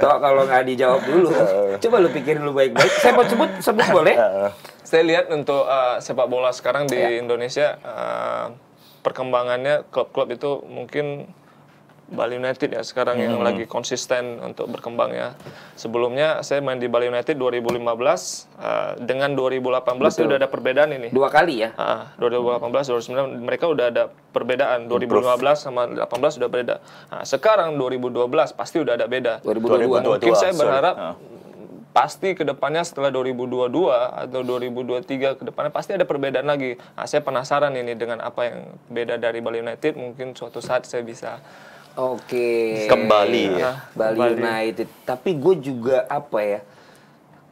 Kalau nggak dijawab dulu, coba lu pikirin dulu baik-baik. Saya mau sebut, sebut boleh? Saya lihat untuk uh, sepak bola sekarang di ya. Indonesia, uh, perkembangannya klub-klub itu mungkin Bali United ya sekarang hmm. yang lagi konsisten untuk berkembang ya. Sebelumnya saya main di Bali United 2015 uh, dengan 2018 Betul. sudah ada perbedaan ini. Dua kali ya. Uh, 2018 2019 mereka udah ada perbedaan. 2015 sama 18 sudah beda. Nah, sekarang 2012 pasti udah ada beda. 2022. Mungkin saya berharap uh. Pasti kedepannya setelah 2022 atau 2023 kedepannya pasti ada perbedaan lagi. Nah, saya penasaran ini dengan apa yang beda dari Bali United. Mungkin suatu saat saya bisa Oke. Okay. Kembali ya. Ah, Bali Kembali. United. Tapi gue juga apa ya?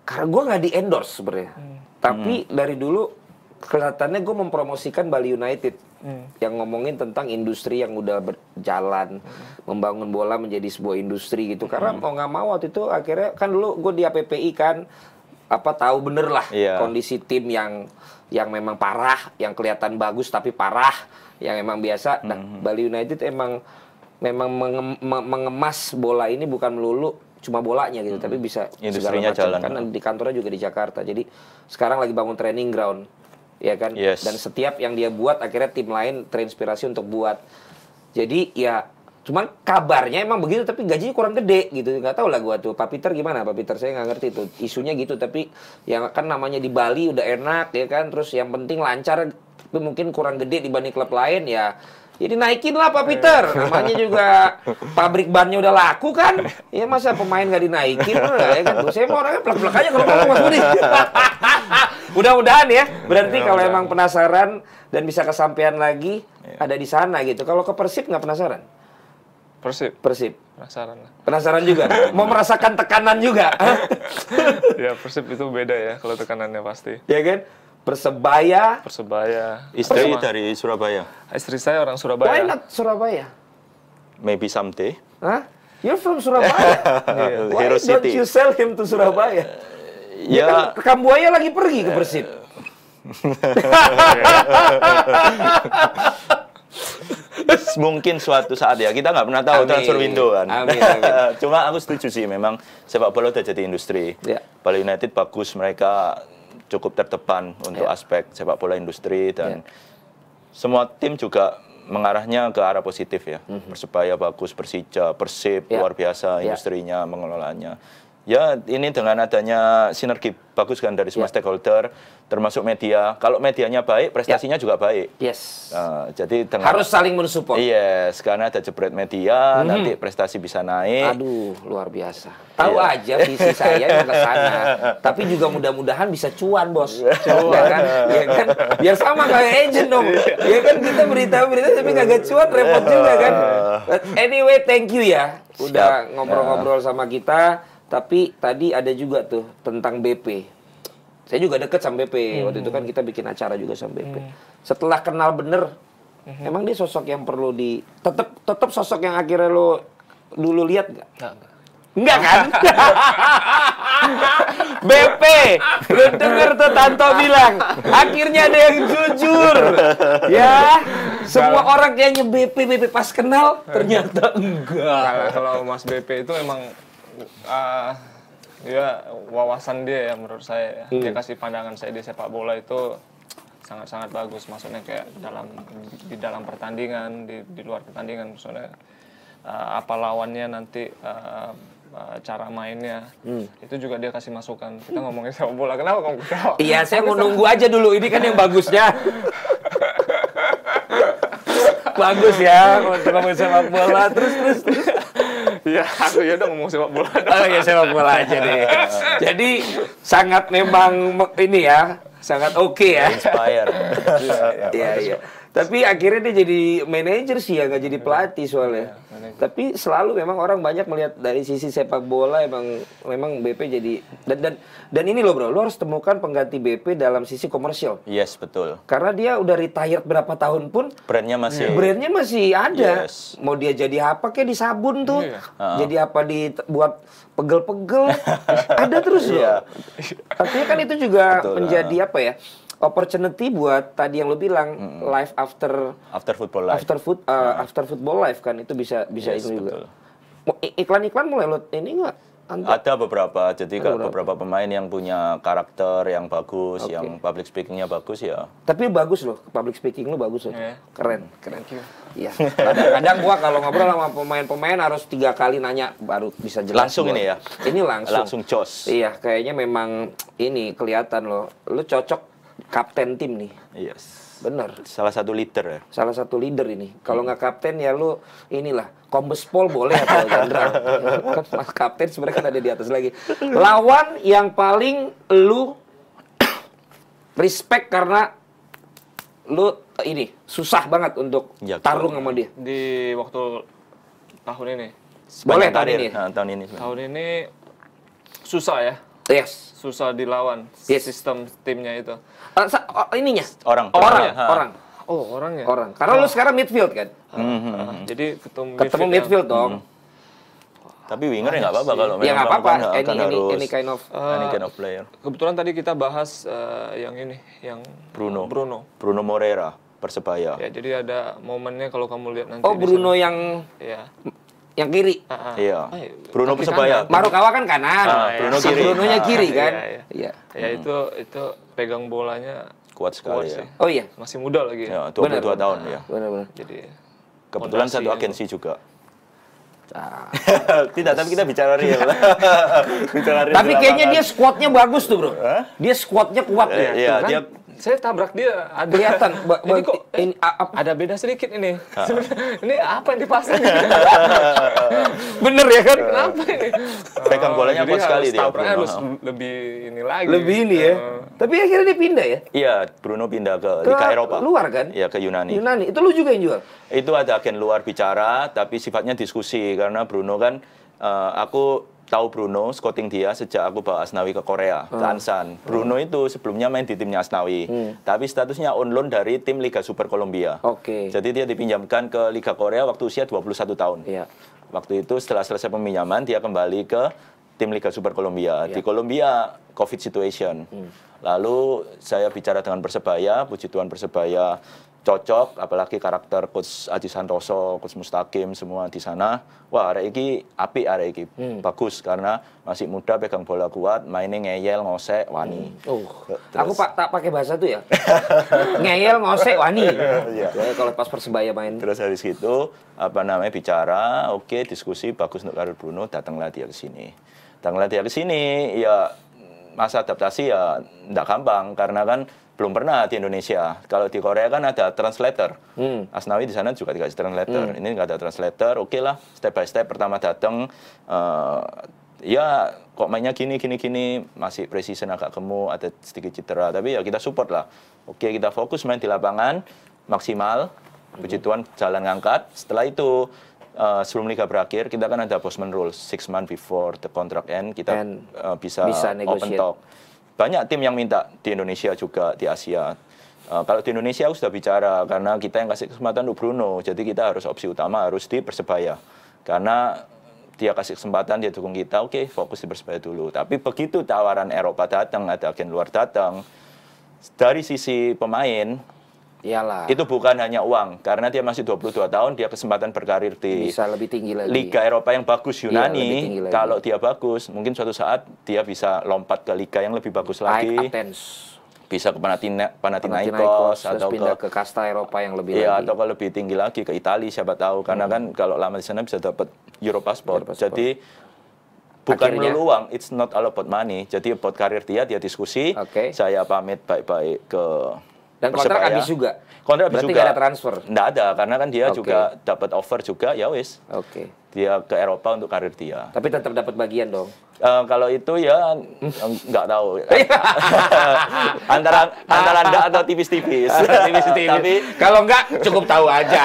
Karena gue nggak di endorse sebenarnya. Hmm. Tapi hmm. dari dulu kelihatannya gue mempromosikan Bali United hmm. yang ngomongin tentang industri yang udah berjalan hmm. membangun bola menjadi sebuah industri gitu. Hmm. Karena mau nggak mau waktu itu akhirnya kan dulu gue di APPI kan apa tahu bener lah yeah. kondisi tim yang yang memang parah, yang kelihatan bagus tapi parah, yang emang biasa. Nah, hmm. Bali United emang memang mengemas bola ini bukan melulu cuma bolanya gitu, hmm. tapi bisa industrinya jalan. Kan di kantornya juga di Jakarta. Jadi sekarang lagi bangun training ground, ya kan? Yes. Dan setiap yang dia buat akhirnya tim lain terinspirasi untuk buat. Jadi ya cuman kabarnya emang begitu tapi gajinya kurang gede gitu nggak tahu lah gua tuh Pak Peter gimana Pak Peter saya nggak ngerti itu isunya gitu tapi yang kan namanya di Bali udah enak ya kan terus yang penting lancar tapi mungkin kurang gede dibanding klub lain ya jadi ya naikin lah Pak Peter. Namanya juga pabrik bannya udah laku kan. Ya masa pemain gak dinaikin lah ya kan. Saya mau orangnya pelak pelak aja kalau ngomong Mas Budi. Mudah-mudahan ya. Berarti ya, kalau emang penasaran dan bisa kesampaian lagi ya. ada di sana gitu. Kalau ke Persib nggak penasaran? Persib. Persib. Penasaran lah. Penasaran juga. Mau merasakan tekanan juga. ya Persib itu beda ya kalau tekanannya pasti. Ya kan? Persebaya. Persebaya. Istri Persebaya. dari Surabaya. Istri saya orang Surabaya. Why not Surabaya? Maybe someday. Huh? You're from Surabaya. yeah. Why Hero don't City. you sell him to Surabaya? Uh, ya. Kan, Kambuaya lagi pergi ke uh, Persib. Uh, Mungkin suatu saat ya kita nggak pernah tahu amin. transfer window kan. Amin, amin. Cuma aku setuju sih memang sepak bola udah jadi industri. Yeah. Bali United bagus mereka cukup terdepan untuk yeah. aspek sepak bola industri dan yeah. semua tim juga mengarahnya ke arah positif ya. Mm -hmm. Persebaya bagus, Persija, Persib yeah. luar biasa yeah. industrinya, mengelolanya. Ya, ini dengan adanya sinergi bagus kan dari ya. semua yeah. stakeholder, termasuk media. Kalau medianya baik, prestasinya yeah. juga baik. Yes. Uh, jadi dengan, harus saling mensupport. Yes, karena ada jebret media, hmm. nanti prestasi bisa naik. Aduh, luar biasa. Tahu yeah. aja visi saya ke sana, tapi juga mudah-mudahan bisa cuan, Bos. Cuan. Iya. ya kan? Ya kan? Iya. Biar sama kayak agent dong. Iya. ya kan kita berita-berita tapi kagak cuan repot juga kan. Anyway, thank you ya udah ngobrol-ngobrol nah. sama kita. Tapi tadi ada juga tuh tentang BP. Saya juga deket sama BP. Hmm. Waktu itu kan kita bikin acara juga sama BP. Hmm. Setelah kenal bener, hmm. emang dia sosok yang perlu di tetap tetap sosok yang akhirnya lo dulu lihat nggak? Enggak kan? BP, lu denger tuh Tanto bilang, akhirnya ada yang jujur. Ya, semua Kalo, orang kayaknya BP, BP pas kenal, iya. ternyata enggak. kalau Mas BP itu emang uh, ah, dia ya, wawasan dia ya menurut saya. Ya. Hmm. Dia kasih pandangan saya di sepak bola itu sangat-sangat bagus. Maksudnya kayak dalam di dalam pertandingan, di, di luar pertandingan maksudnya uh, apa lawannya nanti uh, cara mainnya hmm. itu juga dia kasih masukan kita ngomongin sepak bola kenapa kamu iya saya mau nunggu aja dulu ini kan yang bagusnya bagus ya ngomongin sepak bola terus terus terus Iya, aku ya udah ngomong sepak bola. Dong. Oh iya sepak bola aja deh. Jadi sangat memang ini ya, sangat oke okay, ya. Inspire. Iya, iya. Tapi akhirnya dia jadi manajer sih ya, nggak jadi pelatih soalnya. Ya, Tapi selalu memang orang banyak melihat dari sisi sepak bola emang memang BP jadi dan dan dan ini loh bro, lo harus temukan pengganti BP dalam sisi komersial. Yes betul. Karena dia udah retired berapa tahun pun. Brandnya masih. Brandnya masih ada. Yes. Mau dia jadi apa kayak di sabun tuh, yeah. Iya. jadi apa Di buat pegel-pegel, ada terus yeah. Iya. Artinya kan itu juga betul, menjadi uh apa ya? opportunity buat tadi yang lo bilang mm -hmm. life after after football life after foot uh, after football life kan itu bisa bisa yes, itu juga iklan-iklan mulai lo ini enggak Anda? ada beberapa jadi kalau beberapa. pemain yang punya karakter yang bagus okay. yang public speakingnya bagus ya tapi bagus loh public speaking lo bagus loh yeah. keren keren Iya. kadang-kadang gua kalau ngobrol sama pemain-pemain harus tiga kali nanya baru bisa jelas langsung gua. ini ya ini langsung langsung jos iya kayaknya memang ini kelihatan loh lo cocok kapten tim nih. Yes. Bener. Salah satu leader ya. Salah satu leader ini. Kalau hmm. nggak kapten ya lu inilah kombespol boleh atau jenderal. Mas kapten sebenarnya kan ada di atas lagi. Lawan yang paling lu respect karena lu ini susah banget untuk ya, tarung sama dia. Di waktu tahun ini. boleh ya? nah, tahun ini. tahun ini. Tahun ini susah ya. Yes. Susah dilawan yes. sistem timnya itu. Uh, oh, ininya orang orang ya, orang. Oh, orang ya. Orang. Karena oh. lu sekarang midfield kan. Mm -hmm. Uh, jadi ketemu midfield, ketemu midfield ya? dong. Mm -hmm. Tapi winger ya nggak apa-apa kalau ya, memang apa-apa. Any, kan any, any kind of uh, any kind of player. Kebetulan tadi kita bahas uh, yang ini, yang Bruno. Bruno. Bruno Moreira, Persebaya. Ya, jadi ada momennya kalau kamu lihat nanti. Oh, Bruno yang ya yang kiri. Uh, iya. Bruno Persebaya. Marukawa kan kanan. Uh, iya. Bruno kiri. Bruno nya kiri kan. Iya. Iya. iya. Ya hmm. itu itu pegang bolanya kuat sekali kuat ya. Sih. Oh iya. Masih muda lagi. Ya, 22 bener, tahun ya. Ah, benar benar. Jadi kebetulan satu agensi juga. Nah, Tidak, tapi kita bicara real. bicara real tapi kayaknya dia squadnya bagus tuh bro. Huh? Dia squadnya kuat eh, ya. Iya, kan? dia saya tabrak dia. Ada, Kelihatan. ini kok ini, eh, ada beda sedikit ini. ini apa yang dipasang? Bener ya kan? Kenapa ini? Pegang bolanya kuat sekali dia. harus lebih ini lagi. Lebih ini ya. Tapi akhirnya dia pindah ya? Iya, Bruno pindah ke, ke Liga Eropa. Luar kan? Iya, ke Yunani. Yunani. Itu lu juga yang jual? Itu ada agen luar bicara, tapi sifatnya diskusi. Karena Bruno kan, uh, aku tahu Bruno, scouting dia sejak aku bawa Asnawi ke Korea, ke ah. Ansan. Bruno ah. itu sebelumnya main di timnya Asnawi, hmm. tapi statusnya on loan dari tim Liga Super Kolombia. Oke. Okay. Jadi dia dipinjamkan ke Liga Korea waktu usia 21 tahun. Iya. Waktu itu setelah selesai peminjaman dia kembali ke tim Liga Super Kolombia. Iya. Di Kolombia COVID situation. Hmm. Lalu saya bicara dengan Persebaya, puji Tuhan Persebaya cocok apalagi karakter coach Aji Santoso, coach Mustaqim semua di sana. Wah, reiki iki api arek iki. Hmm. Bagus karena masih muda pegang bola kuat, mainnya ngeyel, ngosek, wani. Hmm. Uh. Aku pak tak pakai bahasa tuh ya. ngeyel, ngosek, wani. yeah. Iya. kalau pas Persebaya main. Terus habis itu apa namanya bicara, oke okay, diskusi bagus untuk karir Bruno, datanglah dia ke sini. Datanglah dia ke sini, ya masa adaptasi ya tidak gampang karena kan belum pernah di Indonesia. Kalau di Korea kan ada translator. Hmm. Asnawi di sana juga dikasih translator. Hmm. Ini nggak ada translator. Oke okay lah, step by step. Pertama datang, uh, eh, ya kok mainnya gini, gini, gini. Masih precision agak gemuk, ada sedikit citra. Tapi ya kita support lah. Oke, okay, kita fokus main di lapangan, maksimal. Hmm. Puji Tuhan, jalan ngangkat. Setelah itu, uh, sebelum liga berakhir kita kan ada postman rule six month before the contract end kita uh, bisa, bisa open talk banyak tim yang minta di Indonesia juga, di Asia. Uh, kalau di Indonesia aku sudah bicara, karena kita yang kasih kesempatan untuk Bruno, jadi kita harus opsi utama harus di Persebaya. Karena dia kasih kesempatan, dia dukung kita, oke okay, fokus di Persebaya dulu. Tapi begitu tawaran Eropa datang, ada agen luar datang, dari sisi pemain, Iyalah. Itu bukan hanya uang, karena dia masih 22 tahun, dia kesempatan berkarir di bisa lebih tinggi lagi. Liga Eropa yang bagus iya, Yunani. Iya, Kalau dia bagus, mungkin suatu saat dia bisa lompat ke liga yang lebih bagus lagi. Bisa ke Panathina, Panathinaikos, atau ke, ke kasta Eropa yang lebih iya, lagi. atau ke lebih tinggi lagi ke Italia siapa tahu karena hmm. kan kalau lama di sana bisa dapat passport. Euro Jadi bukan meluang, uang, it's not all about money. Jadi buat karir dia dia diskusi. Okay. Saya pamit baik-baik ke dan kontrak Persebaya. habis juga. Kontrak habis Berarti juga. ada transfer. Enggak ada karena kan dia okay. juga dapat offer juga ya wis. Oke. Okay. Dia ke Eropa untuk karir dia. Tapi tetap dapat bagian dong. Uh, kalau itu ya nggak tahu. Iya. antara antara Anda atau tipis-tipis. tipis-tipis. tapi kalau nggak cukup tahu aja.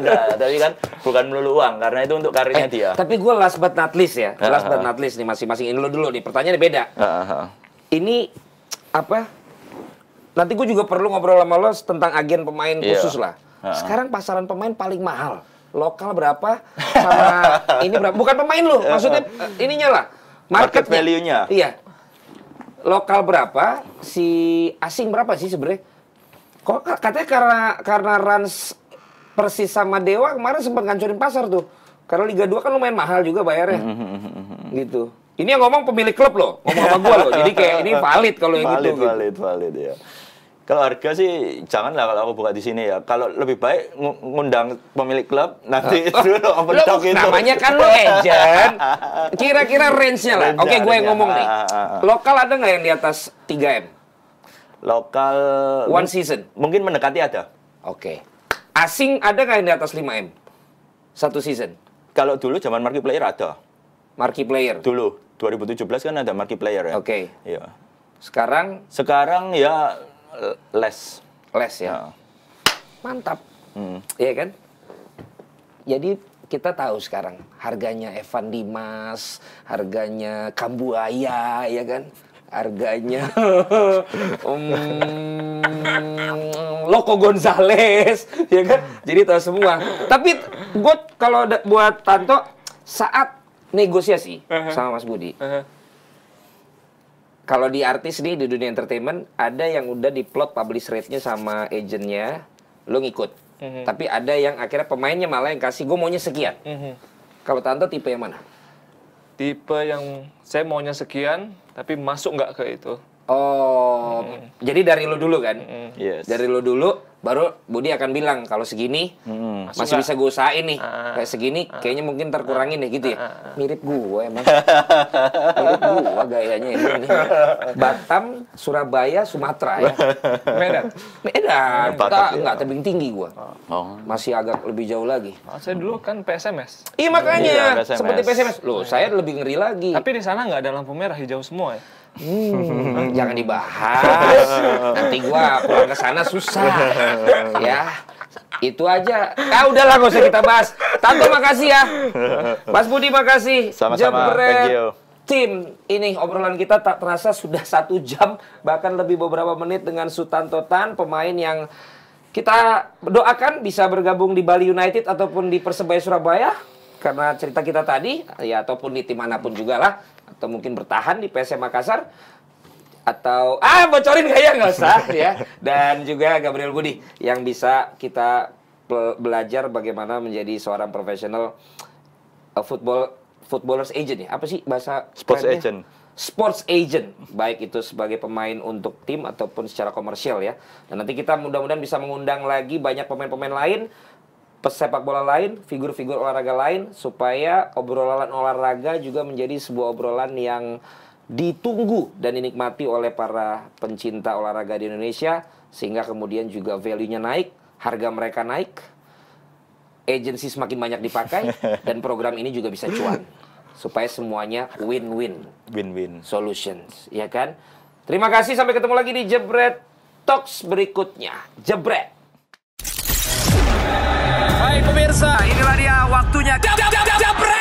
nah, tapi kan bukan melulu uang karena itu untuk karirnya eh, dia. Tapi gue last but not least ya. Last but not least nih masing-masing ini dulu nih. Pertanyaannya beda. Ini apa Nanti gue juga perlu ngobrol sama lo tentang agen pemain yeah. khusus lah. Uh -huh. Sekarang pasaran pemain paling mahal. Lokal berapa sama ini berapa? Bukan pemain lo, maksudnya ininya lah. Market, market value-nya. Iya. Lokal berapa? Si asing berapa sih sebenarnya? Kok katanya karena karena Rans persis sama Dewa kemarin sempat ngancurin pasar tuh. Karena Liga 2 kan lumayan mahal juga bayarnya. Hmm, hmm, hmm, gitu. Ini yang ngomong pemilik klub loh, ngomong sama gue loh. Jadi kayak ini valid kalau yang valid, gitu. Valid, gitu. valid, valid ya. Kalau harga sih janganlah kalau aku buka di sini ya. Kalau lebih baik ngundang pemilik klub nanti dulu open lo, talk itu. Namanya kan lo agent. Kira-kira range-nya lah. Range Oke, okay, gue yang ngomong nih. Ah, ah, ah, Lokal ada nggak yang di atas 3M? Lokal one season. Mungkin mendekati ada. Oke. Okay. Asing ada nggak yang di atas 5M? Satu season. Kalau dulu zaman market player ada. Market player. Dulu 2017 kan ada market player ya. Oke. Okay. Iya. Sekarang? Sekarang ya less, less ya. Nah. Mantap. Hmm. Iya kan? Jadi kita tahu sekarang harganya Evan Dimas, harganya Kambuaya, ya kan? Harganya um, Loko Gonzales, ya kan? Jadi tahu semua. Tapi gue kalau buat Tanto saat negosiasi uh -huh. sama Mas Budi, uh -huh kalau di artis nih di dunia entertainment ada yang udah diplot publish rate-nya sama agentnya lo ngikut mm-hmm. tapi ada yang akhirnya pemainnya malah yang kasih gue maunya sekian mm-hmm. kalau tante tipe yang mana tipe yang saya maunya sekian tapi masuk nggak ke itu Oh, hmm. jadi dari lu dulu kan? Hmm. Yes. Dari lu dulu, baru Budi akan bilang kalau segini hmm. masih bisa gue usahain nih. Uh, kayak segini, uh, kayaknya mungkin terkurangin deh gitu ya. Uh, Mirip gue emang. Mirip gue gayanya ini. Batam, Surabaya, Sumatera ya. Medan. Medan. Enggak, enggak ya. tebing tinggi gue. Oh. oh. Masih agak lebih jauh lagi. Oh, saya dulu kan PSMS. Iya makanya. Ya, PSMS. Seperti PSMS. Lo saya lebih ngeri lagi. Tapi di sana nggak ada lampu merah, hijau semua ya? Hmm. Jangan dibahas. Nanti gua pulang ke sana susah. ya. Itu aja. Ah udahlah gak usah kita bahas. Tanto makasih ya. Mas Budi makasih. Sama-sama. Tim, ini obrolan kita tak terasa sudah satu jam bahkan lebih beberapa menit dengan Sultan Totan pemain yang kita doakan bisa bergabung di Bali United ataupun di Persebaya Surabaya karena cerita kita tadi ya ataupun di tim manapun juga lah atau mungkin bertahan di PSM Makassar atau ah bocorin gak ya nggak usah ya dan juga Gabriel Budi yang bisa kita belajar bagaimana menjadi seorang profesional uh, football footballers agent ya apa sih bahasa sports kerennya? agent sports agent baik itu sebagai pemain untuk tim ataupun secara komersial ya dan nanti kita mudah-mudahan bisa mengundang lagi banyak pemain-pemain lain pesepak bola lain, figur-figur olahraga lain supaya obrolan olahraga juga menjadi sebuah obrolan yang ditunggu dan dinikmati oleh para pencinta olahraga di Indonesia sehingga kemudian juga value-nya naik, harga mereka naik, agensi semakin banyak dipakai dan program ini juga bisa cuan supaya semuanya win-win. Win-win. Solutions, ya kan? Terima kasih sampai ketemu lagi di Jebret Talks berikutnya. Jebret. Baik pemirsa, inilah dia waktunya. Jab, jab, jab, jab, jab,